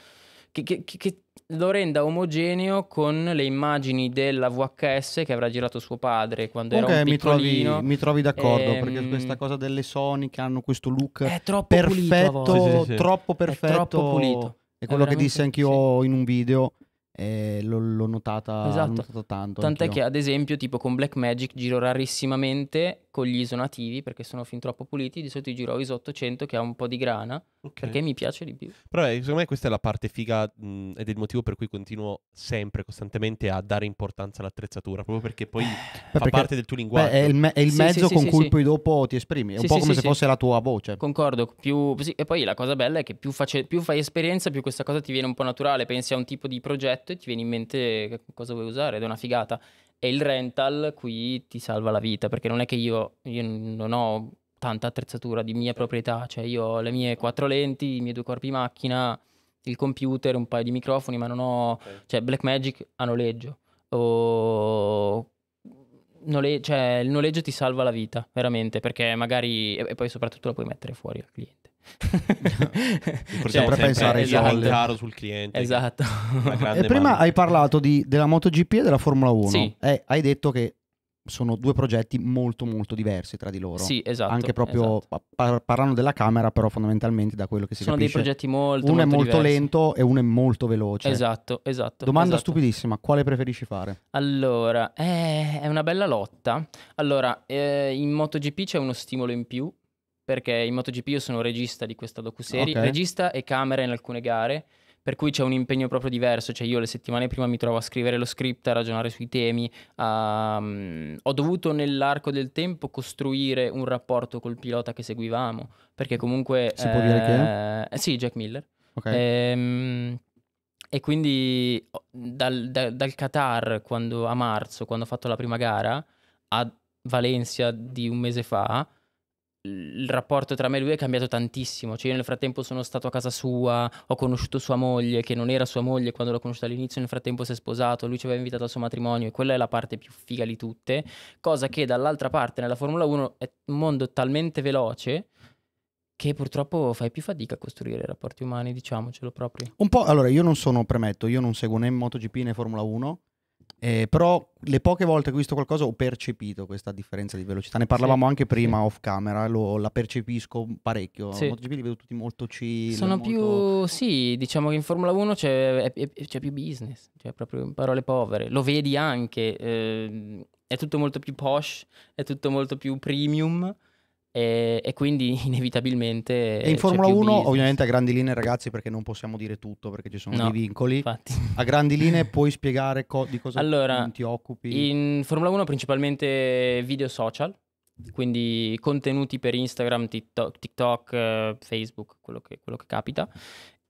che, che, che lo renda omogeneo con le immagini della VHS che avrà girato suo padre quando okay, era un piccolino. Mi trovi, mi trovi d'accordo ehm... perché questa cosa delle Sony che hanno questo look è troppo perfetto, pulito, sì, sì, sì. troppo perfetto. È troppo pulito. È quello è che disse anch'io sì. in un video eh, l'ho, l'ho, notata, esatto. tanto. Tant'è anch'io. che ad esempio tipo con Black Magic giro rarissimamente con gli ISO nativi perché sono fin troppo puliti, di solito giro ISO 800 che ha un po' di grana okay. perché mi piace di più. Però eh, secondo me questa è la parte figa mh, ed è il motivo per cui continuo sempre, costantemente a dare importanza all'attrezzatura, proprio perché poi beh, fa perché, parte del tuo linguaggio. Beh, è il, me- è il sì, mezzo sì, con sì, cui poi dopo ti esprimi, è un po' come se fosse la tua voce. Concordo, più, e poi la cosa bella è che più, face- più fai esperienza più questa cosa ti viene un po' naturale, pensi a un tipo di progetto oggetto e ti viene in mente cosa vuoi usare ed è una figata. E il rental qui ti salva la vita perché non è che io, io non ho tanta attrezzatura di mia proprietà, cioè io ho le mie quattro lenti, i miei due corpi macchina, il computer, un paio di microfoni, ma non ho... Okay. cioè Blackmagic a noleggio o... Nole- cioè, il noleggio ti salva la vita, veramente, perché magari... e poi soprattutto lo puoi mettere fuori al cliente. Ricordiamo cioè, pensare ai soldi. caro sul cliente. Esatto. E prima mano. hai parlato di, della MotoGP e della Formula 1. Sì. Eh, hai detto che sono due progetti molto molto diversi tra di loro. Sì, esatto. Anche proprio esatto. Par parlando della camera, però fondamentalmente da quello che si sono capisce. Sono dei progetti molto Uno molto è molto diversi. lento e uno è molto veloce. Esatto, esatto. Domanda esatto. stupidissima, quale preferisci fare? Allora, eh, è una bella lotta. Allora, eh, in MotoGP c'è uno stimolo in più perché in MotoGP io sono regista di questa docuserie, okay. regista e camera in alcune gare, per cui c'è un impegno proprio diverso, cioè io le settimane prima mi trovo a scrivere lo script, a ragionare sui temi, a... Mm, ho dovuto nell'arco del tempo costruire un rapporto col pilota che seguivamo, perché comunque... Si eh... può dire che? Eh, eh, sì, Jack Miller. Okay. Ehm... E quindi oh, dal, da, dal Qatar quando, a marzo, quando ho fatto la prima gara, a Valencia di un mese fa, il rapporto tra me e lui è cambiato tantissimo. Cioè, io nel frattempo sono stato a casa sua, ho conosciuto sua moglie, che non era sua moglie quando l'ho conosciuta all'inizio. Nel frattempo si è sposato, lui ci aveva invitato al suo matrimonio, e quella è la parte più figa di tutte. Cosa che dall'altra parte, nella Formula 1, è un mondo talmente veloce che purtroppo fai più fatica a costruire rapporti umani, diciamocelo proprio. Un po', allora io non sono, premetto, io non seguo né MotoGP né Formula 1, eh, però le poche volte che ho visto qualcosa ho percepito questa differenza di velocità. Ne parlavamo sì, anche prima sì. off camera, lo, la percepisco parecchio. Sì. MotoGP li vedo tutti molto chill. Sono molto... più... Sì, diciamo che in Formula 1 c'è, c'è, più business, cioè proprio in parole povere. Lo vedi anche, eh, è tutto molto più posh, è tutto molto più premium. E, e, quindi inevitabilmente. E in Formula 1, business. ovviamente a grandi linee, ragazzi, perché non possiamo dire tutto perché ci sono no, dei vincoli. Infatti. A grandi linee puoi spiegare co- di cosa allora, ti occupi? In Formula 1 principalmente video social, quindi contenuti per Instagram, TikTok, TikTok eh, Facebook, quello che, quello che capita,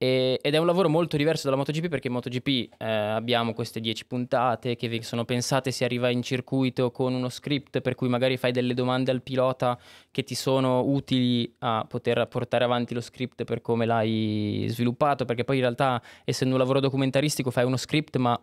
e, ed è un lavoro molto diverso dalla MotoGP perché in MotoGP eh, abbiamo queste 10 puntate che sono pensate si arriva in circuito con uno script per cui magari fai delle domande al pilota che ti sono utili a poter portare avanti lo script per come l'hai sviluppato perché poi in realtà essendo un lavoro documentaristico fai uno script ma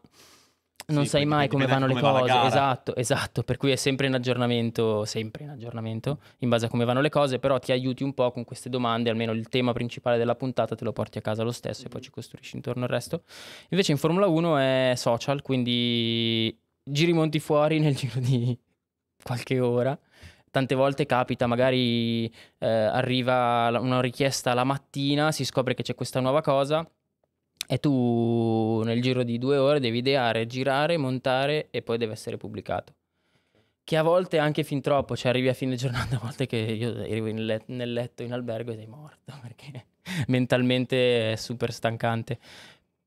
non sì, sai mai come vanno come le cose, va esatto, esatto, per cui è sempre in aggiornamento, sempre in aggiornamento, in base a come vanno le cose, però ti aiuti un po' con queste domande, almeno il tema principale della puntata te lo porti a casa lo stesso mm. e poi ci costruisci intorno al resto. Invece in Formula 1 è social, quindi giri monti fuori nel giro di qualche ora. Tante volte capita, magari eh, arriva una richiesta la mattina, si scopre che c'è questa nuova cosa e tu nel giro di due ore devi ideare, girare, montare e poi deve essere pubblicato. Che a volte anche fin troppo, cioè arrivi a fine giornata, a volte che io arrivo let- nel letto in albergo e sei morto perché mentalmente è super stancante.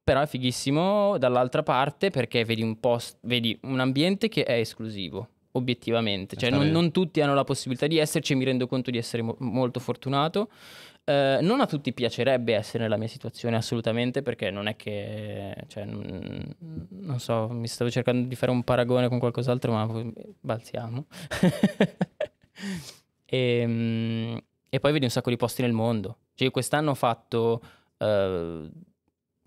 Però è fighissimo dall'altra parte perché vedi un, post, vedi un ambiente che è esclusivo obiettivamente. Eh, cioè, non, non, tutti hanno la possibilità di esserci e mi rendo conto di essere mo- molto fortunato. Eh, non a tutti piacerebbe essere nella mia situazione, assolutamente, perché non è che... Cioè, non, non so, mi stavo cercando di fare un paragone con qualcos'altro, ma balziamo. e, ehm, e, poi vedi un sacco di posti nel mondo. Cioè, quest'anno ho fatto... Eh,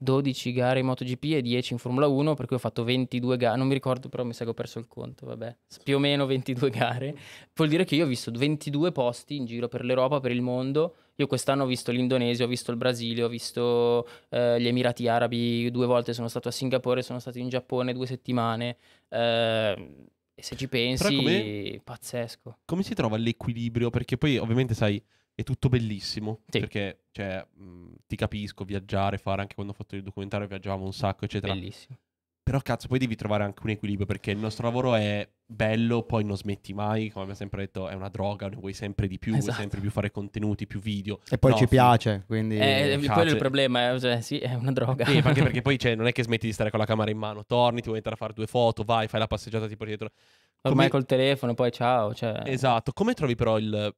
12 gare in MotoGP e 10 in Formula 1, per cui ho fatto 22 gare, non mi ricordo però mi sa che ho perso il conto, vabbè, più o meno 22 gare. Vuol dire che io ho visto 22 posti in giro per l'Europa, per il mondo. Io quest'anno ho visto l'Indonesia, ho visto il Brasile, ho visto eh, gli Emirati Arabi due volte, sono stato a Singapore, sono stato in Giappone due settimane. Eh, e se ci pensi, come, pazzesco. Come si trova l'equilibrio? Perché poi ovviamente sai è tutto bellissimo. Sì. Perché cioè, mh, mm, ti capisco, viaggiare, fare anche quando ho fatto il documentario, viaggiavamo un sacco, eccetera. Bellissimo. Però cazzo, poi devi trovare anche un equilibrio perché il nostro lavoro è bello, poi non smetti mai, come abbiamo sempre detto, è una droga, ne vuoi sempre di più, esatto. vuoi sempre più fare contenuti, più video. E poi no, ci piace, quindi... Eh, piace. Eh, quello è il problema, eh, cioè, sì, è una droga. Sì, anche perché poi cioè, non è che smetti di stare con la camera in mano, torni, ti vuoi entrare a fare due foto, vai, fai la passeggiata tipo dietro. Come... Ormai col telefono, poi ciao. Cioè... Esatto, come trovi però il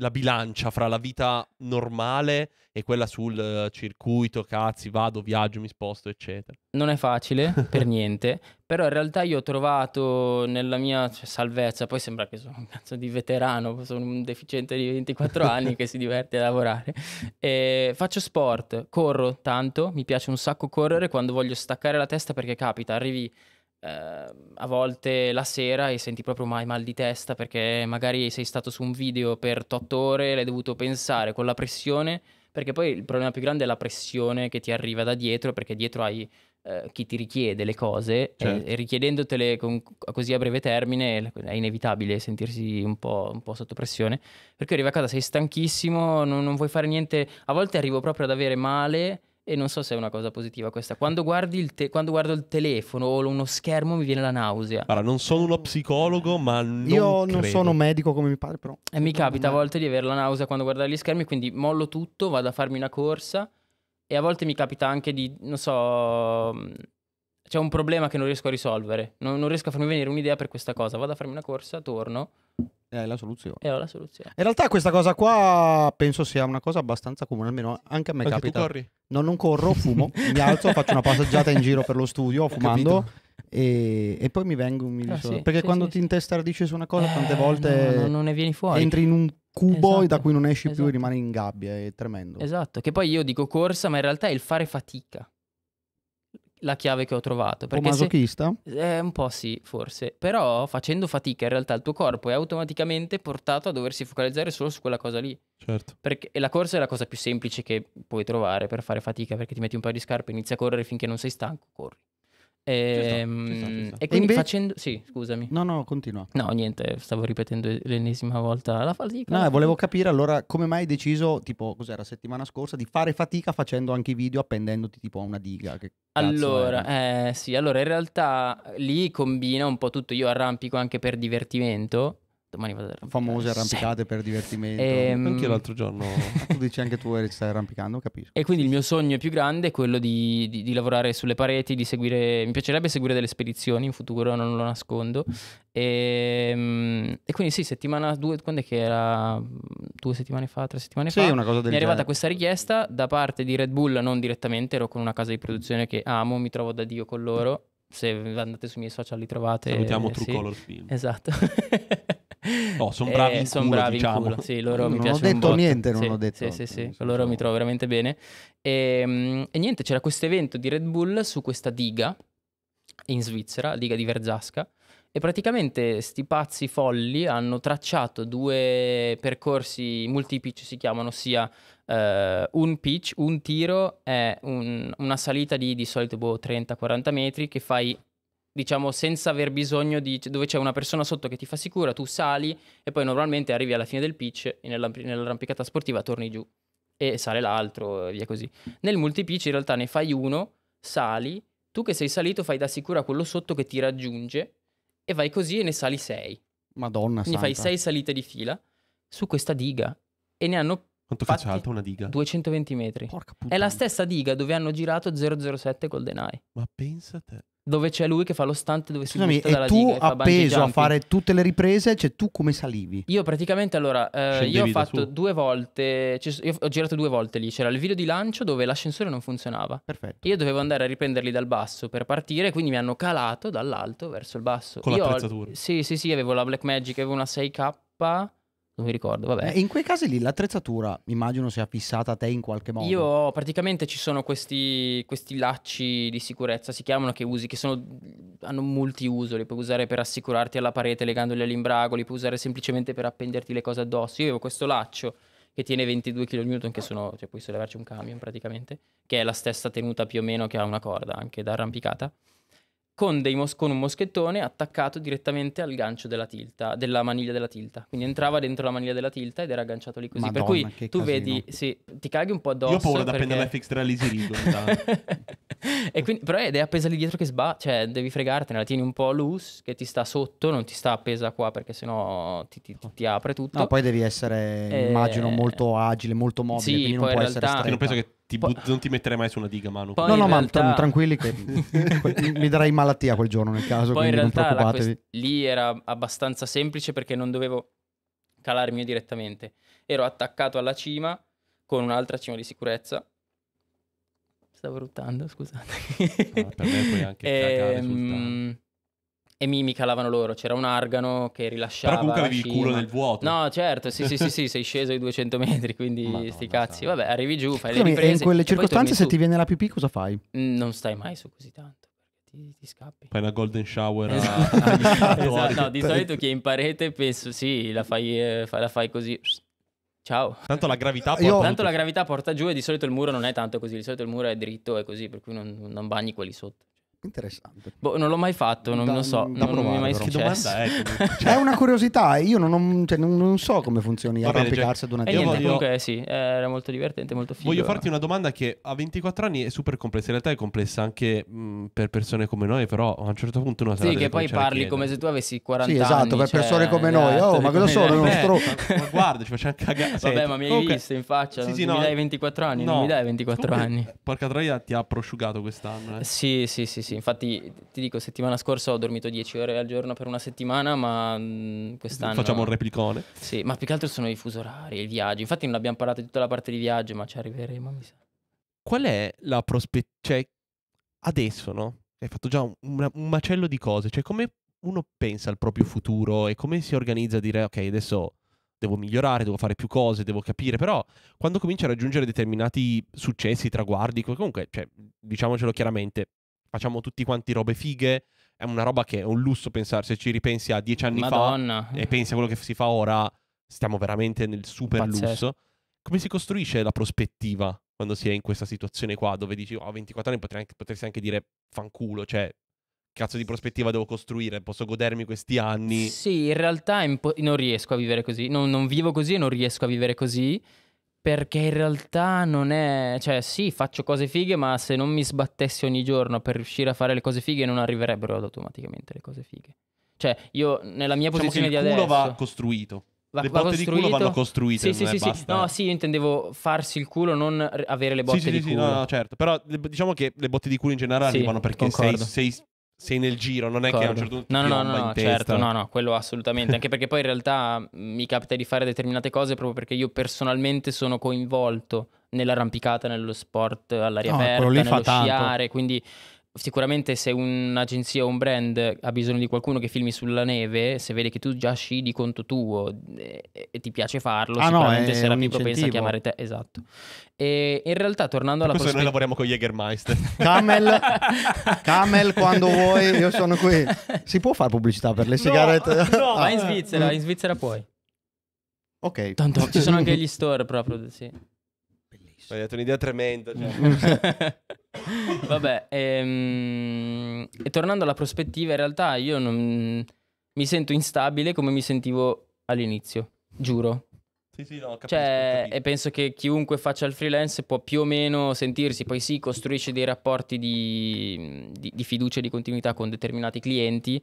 la bilancia fra la vita normale e quella sul uh, circuito, cazzi, vado, viaggio, mi sposto, eccetera. Non è facile per niente, però in realtà io ho trovato nella mia cioè, salvezza, poi sembra che sono un cazzo di veterano, sono un deficiente di 24 anni che si diverte a lavorare. E faccio sport, corro tanto, mi piace un sacco correre quando voglio staccare la testa perché capita, arrivi eh, a volte la sera e senti proprio mai mal di testa perché magari sei stato su un video per 8 ore, e l'hai dovuto pensare con la pressione, perché poi il problema più grande è la pressione che ti arriva da dietro, perché dietro hai eh, chi ti richiede le cose certo. e, e, richiedendotele con, così a breve termine è inevitabile sentirsi un po', un po sotto pressione, perché arrivi a casa, sei stanchissimo, non, non vuoi fare niente, a volte arrivo proprio ad avere male e non so se è una cosa positiva questa. Quando, il te- quando guardo il telefono o uno schermo mi viene la nausea. Allora, non sono uno psicologo, ma non Io non sono medico come mi pare, però. E mi capita a volte di avere la nausea quando guardo gli schermi, quindi mollo tutto, vado a farmi una corsa. E a volte mi capita anche di, non so c'è un problema che non riesco a risolvere, non, non riesco a farmi venire un'idea per questa cosa, vado a farmi una corsa, torno, è la soluzione. È la soluzione. In realtà questa cosa qua penso sia una cosa abbastanza comune, almeno anche a me Perché capita. Tu corri? No, non corro, fumo, mi alzo, faccio una passeggiata in giro per lo studio fumando. E, e, poi mi vengo mi ah, sì, perché sì, quando sì, ti intestardisci su una cosa eh, tante volte no, no, non ne vieni fuori entri in un cubo esatto, da cui non esci esatto. più e rimani in gabbia è tremendo esatto che poi io dico corsa ma in realtà è il fare fatica la chiave che ho trovato. Perché masochista? Se, eh, un po' sì, forse. Però facendo fatica, in realtà il tuo corpo è automaticamente portato a doversi focalizzare solo su quella cosa lì. Certo. Perché, e la corsa è la cosa più semplice che puoi trovare per fare fatica, perché ti metti un paio di scarpe, inizi a correre finché non sei stanco, corri. E, ehm, ci sta, ci e quindi e facendo... Sì, scusami. No, no, continua. No, niente, stavo ripetendo l'ennesima volta la fatica. No, eh, volevo capire allora come mai hai deciso, tipo, cos'era, settimana scorsa, di fare fatica facendo anche i video appendendoti tipo a una diga. Che allora, eh, sì, allora in realtà lì combina un po' tutto. Io arrampico anche per divertimento domani vado ad arrampicare. Famose arrampicate sì. per divertimento. Ehm... Anche io l'altro giorno. tu dici anche tu Eric stai arrampicando, capisco. E quindi il mio sogno più grande è quello di, di, di, lavorare sulle pareti, di seguire... Mi piacerebbe seguire delle spedizioni in futuro, non lo nascondo. E, ehm, e quindi sì, settimana due, quando è che era? Due settimane fa, tre settimane sì, fa? Sì, una cosa del Mi è arrivata genere. questa richiesta da parte di Red Bull, non direttamente, ero con una casa di produzione che amo, mi trovo da Dio con loro se andate sui miei social li trovate. Salutiamo eh, True sì. Color Film. Esatto. No, sono eh, bravi, eh, sono bravi diciamo. in culo. Sì, loro non mi piacciono. Non ho detto niente, non sì, ho detto. Sì, sì, sì, con loro mi trovo veramente bene. E, ehm, e niente, c'era questo evento di Red Bull su questa diga in Svizzera, diga di Verzasca. E praticamente sti pazzi folli hanno tracciato due percorsi multi-pitch, si chiamano, ossia eh, un pitch, un tiro, è un, una salita di, di solito boh, 30-40 metri che fai diciamo senza aver bisogno di cioè, dove c'è una persona sotto che ti fa sicura, tu sali e poi normalmente arrivi alla fine del pitch e nell'arrampicata sportiva torni giù e sale l'altro e via così. Nel multipitch in realtà ne fai uno, sali, tu che sei salito fai da sicura quello sotto che ti raggiunge e vai così e ne sali sei. Madonna Quindi santa. fai sei salite di fila su questa diga e ne hanno quanto faccia alta una diga? 220 metri. Porca puttana. È la stessa diga dove hanno girato 007 col denai. Ma pensa te dove c'è lui che fa lo stunt dove si Scusami, butta dalla diga e tu appeso a fare tutte le riprese cioè tu come salivi? io praticamente allora eh, io ho fatto su. due volte cioè, ho girato due volte lì c'era il video di lancio dove l'ascensore non funzionava perfetto io dovevo andare a riprenderli dal basso per partire quindi mi hanno calato dall'alto verso il basso con l'attrezzatura sì sì sì avevo la black magic avevo una 6k non mi ricordo, vabbè. Eh, in quei casi lì l'attrezzatura immagino sia fissata a te in qualche modo. Io praticamente ci sono questi, questi lacci di sicurezza, si chiamano che usi, che sono, hanno multiuso, li puoi usare per assicurarti alla parete legandoli all'imbrago, li puoi usare semplicemente per appenderti le cose addosso. Io avevo questo laccio che tiene 22 kN, che sono, cioè puoi sollevarci un camion praticamente, che è la stessa tenuta più o meno che ha una corda anche da arrampicata con, mos- con, un moschettone attaccato direttamente al gancio della tilta, della maniglia della tilta. Quindi entrava dentro la maniglia della tilta ed era agganciato lì così. Madonna, per cui tu casino. vedi, sì, ti caghi un po' addosso. Io ho paura perché... di appendere FX 3 l'isirido. e quindi, però ed è appesa lì dietro che sba, cioè devi fregartene, la tieni un po' loose che ti sta sotto, non ti sta appesa qua perché sennò ti, ti, ti apre tutto. No, poi devi essere, e... Eh, immagino, molto agile, molto mobile. Sì, quindi non può realtà... essere stretta. Non penso che ti but- non ti metterei mai su una diga, Manu. Poi no, no, realtà... ma tranquilli che mi darei malattia quel giorno nel caso, Poi in realtà quest- lì era abbastanza semplice perché non dovevo calarmi io direttamente. Ero attaccato alla cima con un'altra cima di sicurezza. Stavo ruttando, scusate. Ah, per me puoi anche e, ehm, cagare sul e mi calavano loro. C'era un argano che rilasciava. Però comunque avevi il culo nel vuoto. No, certo, sì, sì, sì, sì, sei sceso i 200 metri, quindi Madonna, sti cazzi. Vabbè, arrivi giù, fai Scusami, le riprese. E in quelle circostanze, se ti viene la pipì, cosa fai? Mm, non stai mai su così tanto. Ti, ti, scappi. Fai una golden shower. Esatto. A... esatto. esatto no, di solito chi è in parete penso sì, la fai, eh, la fai così. Ciao. Tanto la gravità porta Io... Tanto la gravità porta giù e di solito il muro non è tanto così, di solito il muro è dritto e così, per cui non, non bagni quelli sotto. Interessante. Boh, non l'ho mai fatto, non da, lo so. Da non provare, mi è mai successo. È, cioè, è una curiosità, io non, ho, cioè, non, non so come funzioni Vabbè, arrampicarsi ad una eh, voglio... comunque sì, era molto divertente, molto figo. Voglio eh. farti una domanda che a 24 anni è super complessa, in realtà è complessa anche mh, mm, per persone come noi, però a un certo punto una Sì, che poi parli come se tu avessi 40 sì, esatto, anni. per cioè, persone come noi. Esatto, oh, ma cosa sono? Uno stro... ma guarda, ci facciamo cagare. Vabbè, ma mi hai comunque... visto in faccia, sì, non mi dai 24 anni, non mi dai 24 anni. Porca troia, ti ha prosciugato quest'anno. Eh. Sì, sì, sì sì, infatti ti dico, settimana scorsa ho dormito 10 ore al giorno per una settimana, ma mh, mm, quest'anno... Facciamo un replicone. Sì, ma più che altro sono i fusi orari, i viaggi. Infatti non abbiamo parlato di tutta la parte di viaggio, ma ci arriveremo, mi sa. Qual è la prospettiva... Cioè, adesso, no? Hai fatto già un, un macello di cose. Cioè, come uno pensa al proprio futuro e come si organizza a dire, ok, adesso devo migliorare, devo fare più cose, devo capire, però quando cominci a raggiungere determinati successi, traguardi, comunque, cioè, diciamocelo chiaramente, facciamo tutti quanti robe fighe. È una roba che è un lusso pensare, se ci ripensi a dieci anni Madonna. fa e pensi a quello che si fa ora, stiamo veramente nel super Pazzesco. lusso. Come si costruisce la prospettiva quando si è in questa situazione qua, dove dici, oh, a 24 anni potresti anche, potresti anche dire fanculo, cioè cazzo di prospettiva devo costruire? Posso godermi questi anni? Sì, in realtà impo- non riesco a vivere così. Non, non, vivo così e non riesco a vivere così perché in realtà non è, cioè sì, faccio cose fighe, ma se non mi sbattessi ogni giorno per riuscire a fare le cose fighe non arriverebbero automaticamente le cose fighe. Cioè, io nella mia diciamo posizione di adesso... Il culo va costruito. Va, le botte di culo vanno costruite. Sì, sì, sì, sì. No, sì, io intendevo farsi il culo, non avere le botte sì, sì, di sì, culo. Sì, no, no, certo. Però diciamo che le botte di culo in generale sì, vanno perché sei, sei, sei nel giro, non è D'accordo. che a un certo punto No, no, no, no certo, no, no, quello assolutamente, anche perché poi in realtà mi capita di fare determinate cose proprio perché io personalmente sono coinvolto nell'arrampicata, nello sport all'aria no, aperta, nello sciare, quindi sicuramente se un'agenzia o un brand ha bisogno di qualcuno che filmi sulla neve, se vede che tu già sci di conto tuo e, eh, e ti piace farlo, ah sicuramente no, sarà più propensa a chiamare te. Esatto. E in realtà, tornando alla prospettiva... noi lavoriamo con Jägermeister. Camel, Camel, quando vuoi, io sono qui. Si può fare pubblicità per le sigarette? No, no. Ah. in Svizzera, in Svizzera puoi. Ok. Tanto ci sono anche gli store proprio, sì. Hai dato un'idea tremenda. Cioè. Vabbè, ehm, e tornando alla prospettiva, in realtà io non, mi sento instabile come mi sentivo all'inizio, giuro. Sì, sì, no, capisco, cioè, capisco. e penso che chiunque faccia il freelance può più o meno sentirsi, poi sì, costruisce dei rapporti di, di, di fiducia e di continuità con determinati clienti,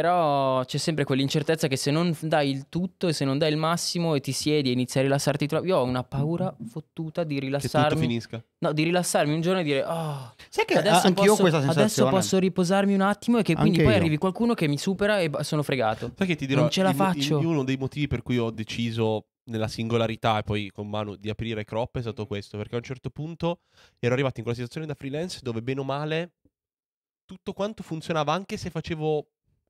però c'è sempre quell'incertezza che se non dai il tutto e se non dai il massimo e ti siedi e inizi a rilassarti troppo, io ho una paura fottuta di rilassarmi. Che tutto finisca. No, di rilassarmi un giorno e dire "Oh, sai che adesso, posso, adesso posso riposarmi un attimo" e che quindi anche poi io. arrivi qualcuno che mi supera e sono fregato. Sai che ti dirò, non ce la il, faccio. Il, uno dei motivi per cui ho deciso nella singolarità e poi con mano di aprire crop è stato questo, perché a un certo punto ero arrivato in quella situazione da freelance dove bene o male tutto quanto funzionava anche se facevo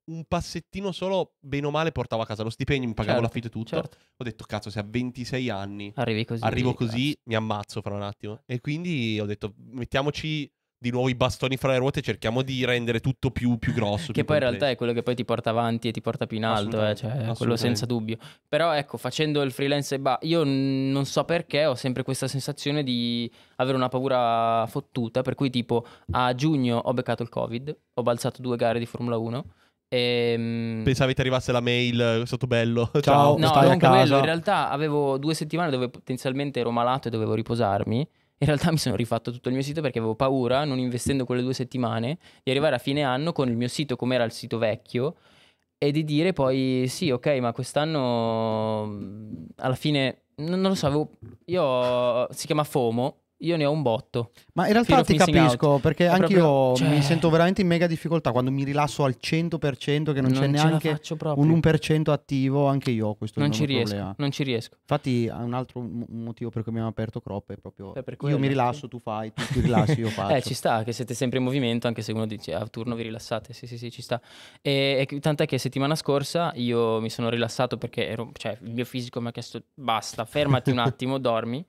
un passettino solo, bene o male, portavo a casa lo stipendio, mi pagavo certo, l'affitto e tutto. Certo. Ho detto, cazzo, se a 26 anni arrivi così, arrivo così, cazzo. mi ammazzo fra un attimo. E quindi ho detto, mettiamoci di nuovo i bastoni fra le ruote, cerchiamo di rendere tutto più, più grosso. che più poi completo. in realtà è quello che poi ti porta avanti e ti porta più in alto, eh, cioè, quello senza dubbio. Però ecco, facendo il freelance, bah, io non so perché ho sempre questa sensazione di avere una paura fottuta, per cui tipo a giugno ho beccato il Covid, ho balzato due gare di Formula 1 Ehm... Pensavi ti arrivasse la mail, è eh, stato bello. Ciao, no, stai non quello. In realtà avevo due settimane dove potenzialmente ero malato e dovevo riposarmi. In realtà mi sono rifatto tutto il mio sito perché avevo paura, non investendo quelle due settimane, di arrivare a fine anno con il mio sito come era il sito vecchio e di dire poi sì, ok, ma quest'anno alla fine, non, non lo so, avevo... io si chiama FOMO, io ne ho un botto. Ma in realtà ti capisco perché anche io cioè... mi sento veramente in mega difficoltà quando mi rilasso al 100% che non, non c'è neanche un 1% attivo, anche io ho questo non ci riesco, problema. Non ci riesco. Infatti un altro motivo per cui abbiamo aperto Crop è proprio eh, quello, io mi rilasso, tu fai, tu ti rilassi, io eh, faccio. eh, ci sta che siete sempre in movimento anche se uno dice a ah, turno vi rilassate, sì sì sì, ci sta. E, e tant'è che settimana scorsa io mi sono rilassato perché ero, cioè, il mio fisico mi ha chiesto basta, fermati un attimo, dormi.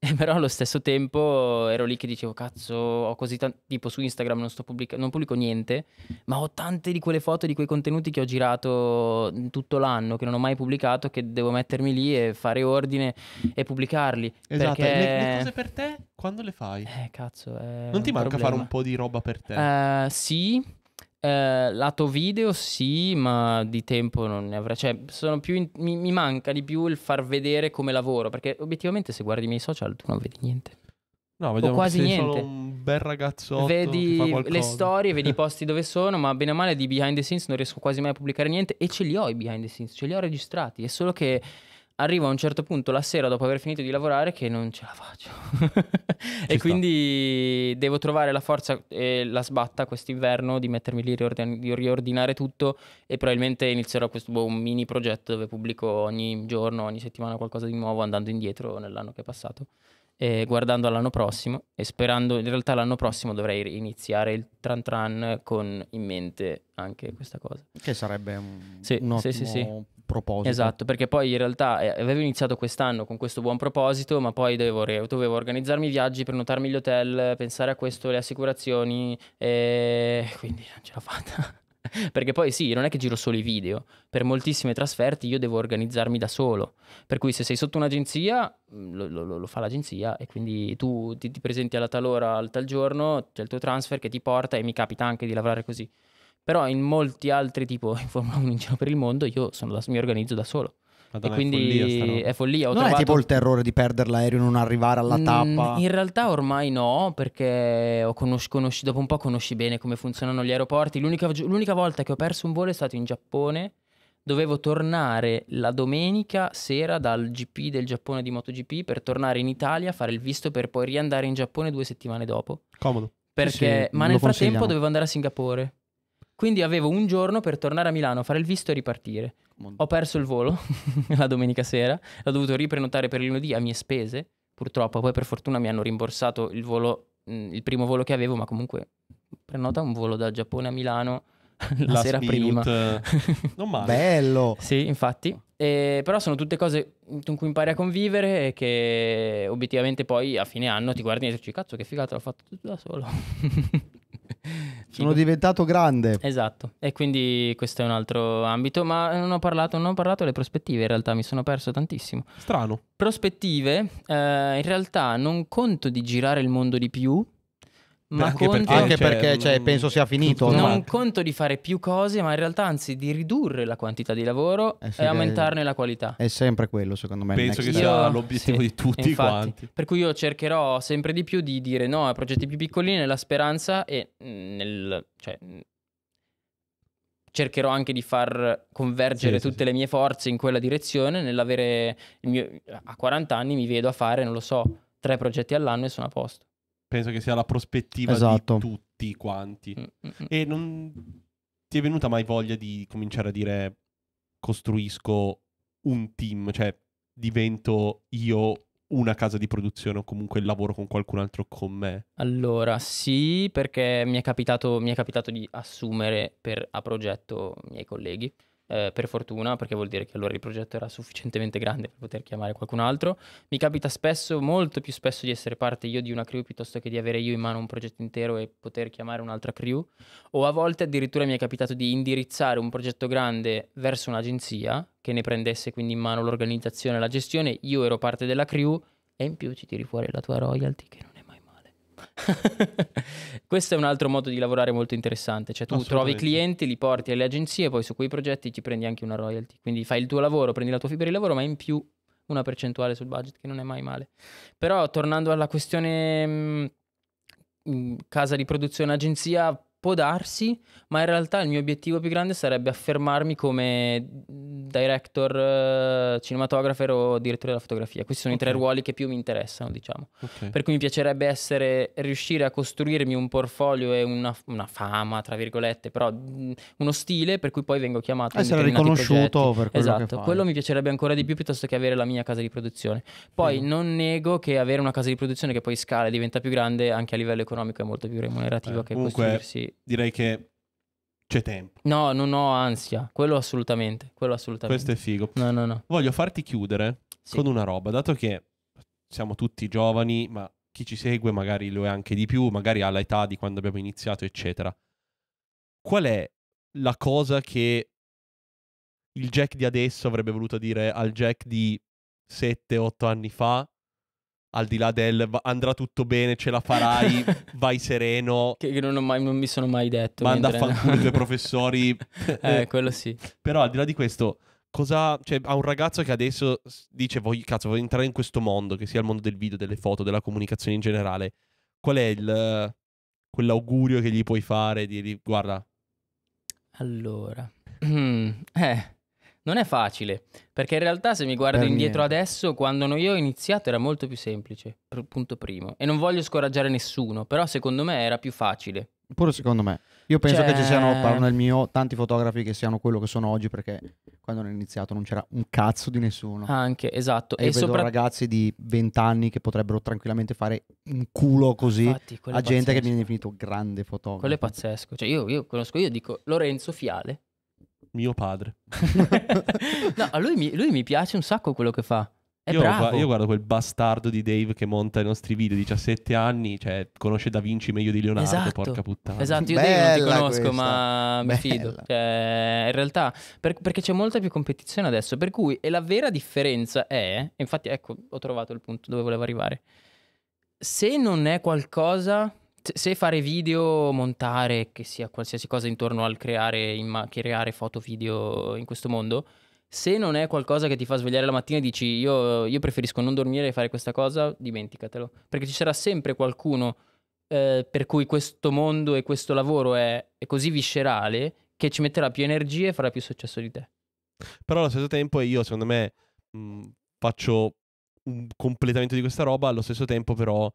E eh, però allo stesso tempo ero lì che dicevo, cazzo, ho così tanto... Tipo su Instagram non, sto pubblic- non pubblico niente, ma ho tante di quelle foto, e di quei contenuti che ho girato mhmm, tutto l'anno, che non ho mai pubblicato, che devo mettermi lì e fare ordine e pubblicarli. Esatto, perché... le, le cose per te quando le fai? Eh, cazzo. Non ti manca problema. fare un po' di roba per te? Uh, sì, eh, lato video sì, ma di tempo non ne avrei. Cioè, in... mi, mi, manca di più il far vedere come lavoro. Perché obiettivamente, se guardi i miei social, tu non vedi niente. No, vediamo o quasi niente. Solo un bel ragazzo. Vedi le storie, vedi i posti dove sono, ma bene o male di behind the scenes non riesco quasi mai a pubblicare niente. E ce li ho i behind the scenes, ce li ho registrati. È solo che arrivo a un certo punto la sera dopo aver finito di lavorare che non ce la faccio. e sta. quindi devo trovare la forza e la sbatta quest'inverno di mettermi lì, riordin- di riordinare tutto e probabilmente inizierò questo boh, mini progetto dove pubblico ogni giorno, ogni settimana qualcosa di nuovo andando indietro nell'anno che è passato. E guardando all'anno prossimo e sperando, in realtà l'anno prossimo dovrei iniziare il Tran Tran con in mente anche questa cosa. Che sarebbe un, sì, un sì, ottimo sì, proposito. Esatto, perché poi in realtà eh, avevo iniziato quest'anno con questo buon proposito, ma poi dovevo, dovevo organizzarmi i viaggi, prenotarmi gli hotel, pensare a questo, le assicurazioni, e quindi non ce l'ho fatta. Perché poi sì, non è che giro solo i video, per moltissime trasferte io devo organizzarmi da solo. Per cui se sei sotto un'agenzia, mm, lo, lo, lo fa l'agenzia e quindi tu ti, ti presenti alla talora, al tal giorno, c'è il tuo transfer che ti porta e mi capita anche di lavorare così. Però in molti altri, tipo in Formula 1 in giro per il mondo, io da, mi organizzo da solo. Madonna, e quindi è follia. È follia. non trovato... è tipo il terrore di perdere l'aereo e non arrivare alla mm, tappa? Mm, in realtà ormai no, perché conosci, conosci, dopo un po' conosci bene come funzionano gli aeroporti. L'unica, l'unica volta che ho perso un volo è stato in Giappone. Dovevo tornare la domenica sera dal GP del Giappone di MotoGP per tornare in Italia, fare il visto per poi riandare in Giappone due settimane dopo. Comodo. Perché, sì, sì, ma nel frattempo dovevo andare a Singapore. Quindi avevo un giorno per tornare a Milano, fare il visto e ripartire. Ho perso il volo la domenica sera, l'ho dovuto riprenotare per il lunedì a mie spese, purtroppo. Poi per fortuna mi hanno rimborsato il, volo, mm, il primo volo che avevo, ma comunque prenota un volo da Giappone a Milano la, la sera minute. prima. non male. Bello. Sì, infatti. Eh, però sono tutte cose con cui impari a convivere e che obiettivamente poi a fine anno ti guardi e dici cazzo che figata l'ho fatto tutto da solo. Sono diventato grande. Esatto, e quindi questo è un altro ambito, ma non ho parlato, non ho parlato delle prospettive in realtà, mi sono perso tantissimo. Strano. Prospettive, eh, in realtà non conto di girare il mondo di più, ma anche conto... perché, anche cioè, perché cioè, penso sia finito. Non ma... conto di fare più cose, ma in realtà anzi di ridurre la quantità di lavoro eh sì, e eh, aumentarne è... la qualità. È sempre quello, secondo me. Penso che sia l'obiettivo sì, di tutti infatti, quanti. Per cui io cercherò sempre di più di dire no a progetti più piccolini nella speranza e nel... Cioè, cercherò anche di far convergere sì, tutte sì, le mie forze in quella direzione, nell'avere mio... a 40 anni mi vedo a fare, non lo so, tre progetti all'anno e sono a posto penso che sia la prospettiva esatto. di tutti quanti. Mm-hmm. E non ti è venuta mai voglia di cominciare a dire costruisco un team, cioè divento io una casa di produzione o comunque lavoro con qualcun altro con me? Allora, sì, perché mi è capitato, mi è capitato di assumere per, a progetto i miei colleghi eh, per fortuna, perché vuol dire che allora il progetto era sufficientemente grande per poter chiamare qualcun altro. Mi capita spesso, molto più spesso, di essere parte io di una crew piuttosto che di avere io in mano un progetto intero e poter chiamare un'altra crew. O a volte addirittura mi è capitato di indirizzare un progetto grande verso un'agenzia che ne prendesse quindi in mano l'organizzazione e la gestione. Io ero parte della crew e in più ci tiri fuori la tua royalty che non Questo è un altro modo di lavorare molto interessante, cioè tu trovi i clienti, li porti alle agenzie, poi su quei progetti ti prendi anche una royalty, quindi fai il tuo lavoro, prendi la tua fibra di lavoro, ma in più una percentuale sul budget che non è mai male. Però tornando alla questione mh, mm, mm, casa di produzione agenzia, può darsi, ma in realtà il mio obiettivo più grande sarebbe affermarmi come mm, director, eh, cinematografo o direttore della fotografia. Questi sono okay. i tre ruoli che più mi interessano, diciamo. Okay. Per cui mi piacerebbe essere, riuscire a costruirmi un portfolio e una, una fama, tra virgolette, però mm, uno stile per cui poi vengo chiamato a essere riconosciuto progetti. per quello esatto. Quello mi piacerebbe ancora di più piuttosto che avere la mia casa di produzione. Poi mm. non nego che avere una casa di produzione che poi scala e diventa più grande anche a livello economico è molto più remunerativo eh, che comunque, costruirsi direi che c'è tempo. No, non ho ansia, quello assolutamente, quello assolutamente. Questo è figo. No, no, no. Voglio farti chiudere sì. con una roba, dato che siamo tutti giovani, ma chi ci segue magari lo è anche di più, magari ha l'età di quando abbiamo iniziato, eccetera. Qual è la cosa che il Jack di adesso avrebbe voluto dire al Jack di 7-8 anni fa al di là del andrà tutto bene, ce la farai, vai sereno. Che, che non, mai, non, mi sono mai detto. Manda a fanculo i tuoi professori. eh, quello sì. Però al di là di questo, cosa... Cioè, a un ragazzo che adesso dice, voglio, cazzo, voglio entrare in questo mondo, che sia il mondo del video, delle foto, della comunicazione in generale, qual è il... quell'augurio che gli puoi fare? Di, di guarda... Allora... eh... Non è facile, perché in realtà se mi guardo per indietro niente. adesso, quando io ho iniziato era molto più semplice, punto primo. E non voglio scoraggiare nessuno, però secondo me era più facile. Pure secondo me. Io penso cioè... che ci siano, cioè parlo nel mio, tanti fotografi che siano quello che sono oggi, perché quando hanno iniziato non c'era un cazzo di nessuno. Anche, esatto. E, e sopra... ragazzi di 20 anni che potrebbero tranquillamente fare un culo così Infatti, a gente pazzesco. che viene definito grande fotografo. Quello è pazzesco. Cioè io, io conosco, io dico Lorenzo Fiale mio padre. no, a lui mi, lui mi piace un sacco quello che fa. Io, gu- io, guardo quel bastardo di Dave che monta i nostri video, 17 anni, cioè conosce Da Vinci meglio di Leonardo, esatto. porca puttana. Esatto, io Dave non ti conosco, questa. ma Bella. mi fido. Cioè, in realtà, per, perché c'è molta più competizione adesso, per cui e la vera differenza è, infatti ecco, ho trovato il punto dove volevo arrivare. Se non è qualcosa se fare video, montare, che sia qualsiasi cosa intorno al creare, imma- creare foto, video in questo mondo, se non è qualcosa che ti fa svegliare la mattina e dici io, io preferisco non dormire e fare questa cosa, dimenticatelo. Perché ci sarà sempre qualcuno eh, per cui questo mondo e questo lavoro è, è così viscerale che ci metterà più energie e farà più successo di te. Però allo stesso tempo io, secondo me, mh, mhmm, faccio un completamento di questa roba, allo stesso tempo però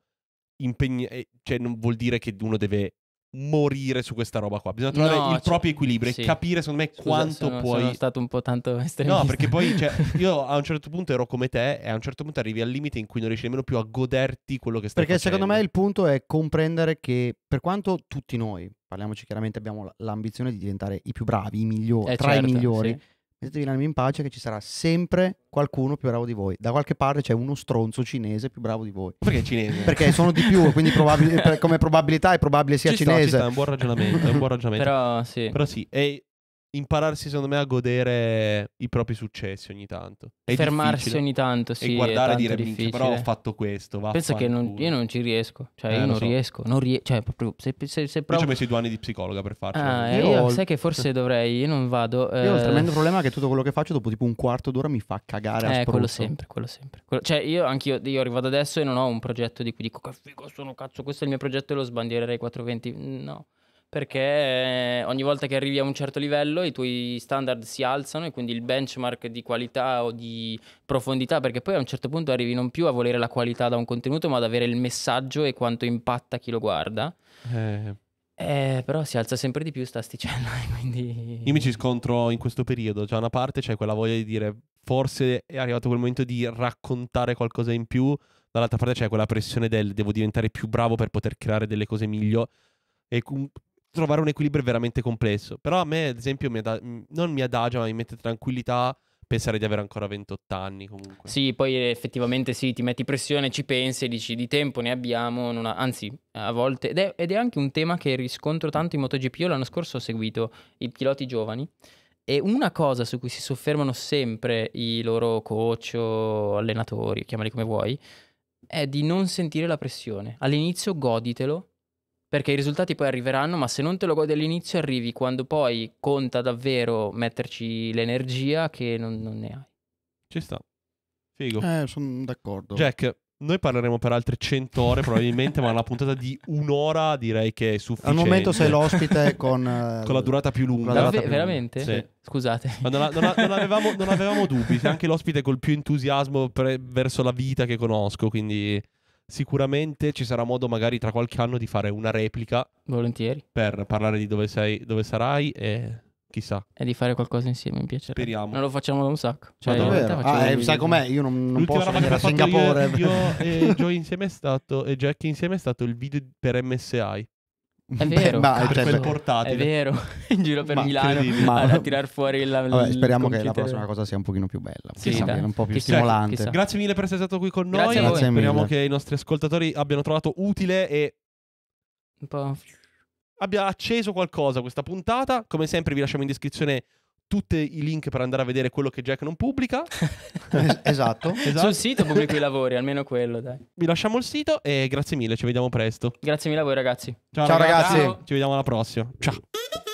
impegnare, eh, cioè non vuol dire che uno deve morire su questa roba qua. Bisogna trovare no, il cioè, proprio equilibrio sì. e capire, secondo me, Scusa, quanto sono, puoi. Sono stato un po' tanto estremista. No, perché poi, cioè, io a un certo punto ero come te, e a un certo punto arrivi al limite in cui non riesci nemmeno più a goderti quello che stai perché facendo. Perché secondo me il punto è comprendere che, per quanto tutti noi, parliamoci chiaramente, abbiamo l'ambizione di diventare i più bravi, i migliori, eh, tra certo, i migliori. Sì Mettetevi l'anima in pace che ci sarà sempre qualcuno più bravo di voi. Da qualche parte c'è uno stronzo cinese più bravo di voi. Perché cinese? Perché sono di più, quindi probabil come probabilità è probabile sia ci cinese. Sta, ci sta, è un buon ragionamento, è un buon ragionamento. Però sì. Però sì, e impararsi, secondo me, a godere i propri successi ogni tanto. È Fermarsi ogni tanto, sì. E guardare e dire, difficile. però ho fatto questo, va Penso che non, io non ci riesco, cioè eh, io non so. riesco, non riesco, cioè proprio se, se, se provo... Io ci ho messo i due anni di psicologa per farcelo. Ah, eh, io, io sai che forse dovrei, io non vado. Eh... Io ho il tremendo problema che tutto quello che faccio dopo tipo un quarto d'ora mi fa cagare eh, a Eh, quello sempre, quello sempre. Quello... Cioè io anch'io io arrivato adesso e non ho un progetto di cui dico che figo sono, cazzo, questo è il mio progetto e lo sbandiererei 420. No perché eh, ogni volta che arrivi a un certo livello i tuoi standard si alzano e quindi il benchmark di qualità o di profondità, perché poi a un certo punto arrivi non più a volere la qualità da un contenuto, ma ad avere il messaggio e quanto impatta chi lo guarda. Eh. Eh, però si alza sempre di più sta sticella, quindi... Io mi ci scontro in questo periodo, cioè una parte c'è quella voglia di dire forse è arrivato quel momento di raccontare qualcosa in più, dall'altra parte c'è quella pressione del devo diventare più bravo per poter creare delle cose migliori e trovare un equilibrio veramente complesso. Però a me, ad esempio, mi ad... Mm, non mi adagia, ma mi mette tranquillità pensare di avere ancora 28 anni comunque. Sì, poi eh, effettivamente sì, ti metti pressione, ci pensi, dici di tempo ne abbiamo, ha... anzi a volte, ed è, ed è, anche un tema che riscontro tanto in MotoGP, io l'anno scorso ho seguito i piloti giovani e una cosa su cui si soffermano sempre i loro coach o allenatori, chiamali come vuoi, è di non sentire la pressione. All'inizio goditelo perché i risultati poi arriveranno, ma se non te lo godi all'inizio arrivi quando poi conta davvero metterci l'energia che non, non ne hai. Ci sta. Figo. Eh, sono d'accordo. Jack, noi parleremo per altre 100 ore probabilmente, ma una puntata di un'ora direi che è sufficiente. Al momento sei l'ospite con, eh, con la durata più lunga. Durata più veramente? Lunga. Sì. Scusate. Ma non, non, non, avevamo, non avevamo dubbi, sei anche l'ospite col più entusiasmo per, verso la vita che conosco, quindi Sicuramente ci sarà modo magari tra qualche anno di fare una replica. Volentieri. Per parlare di dove, sei, dove sarai e chissà. E di fare qualcosa insieme, mi piacerebbe. Speriamo. Non lo facciamo da un sacco. Cioè, ah, eh, sai com'è? Io non, non posso venire a Singapore. Io, io e Joy insieme è stato, e Jack insieme è stato il video per MSI. È vero, Beh, ma, cioè, cioè, portatile. È vero, in giro per ma, Milano ma... a tirar fuori la Vabbè, speriamo che la prossima cosa sia un pochino più bella, sì, chissà, un po' più chissà, stimolante. Chissà. Grazie mille per essere stato qui con Grazie noi. Grazie speriamo mille. che i nostri ascoltatori abbiano trovato utile e un po' abbia acceso qualcosa questa puntata. Come sempre vi lasciamo in descrizione tutti i link per andare a vedere quello che Jack non pubblica. esatto. esatto. Sul sito pubblico i lavori, almeno quello, dai. Vi lasciamo il sito e grazie mille, ci vediamo presto. Grazie mille a voi ragazzi. Ciao, Ciao ragazzi. ragazzi. Ciao. Ci vediamo alla prossima. Ciao.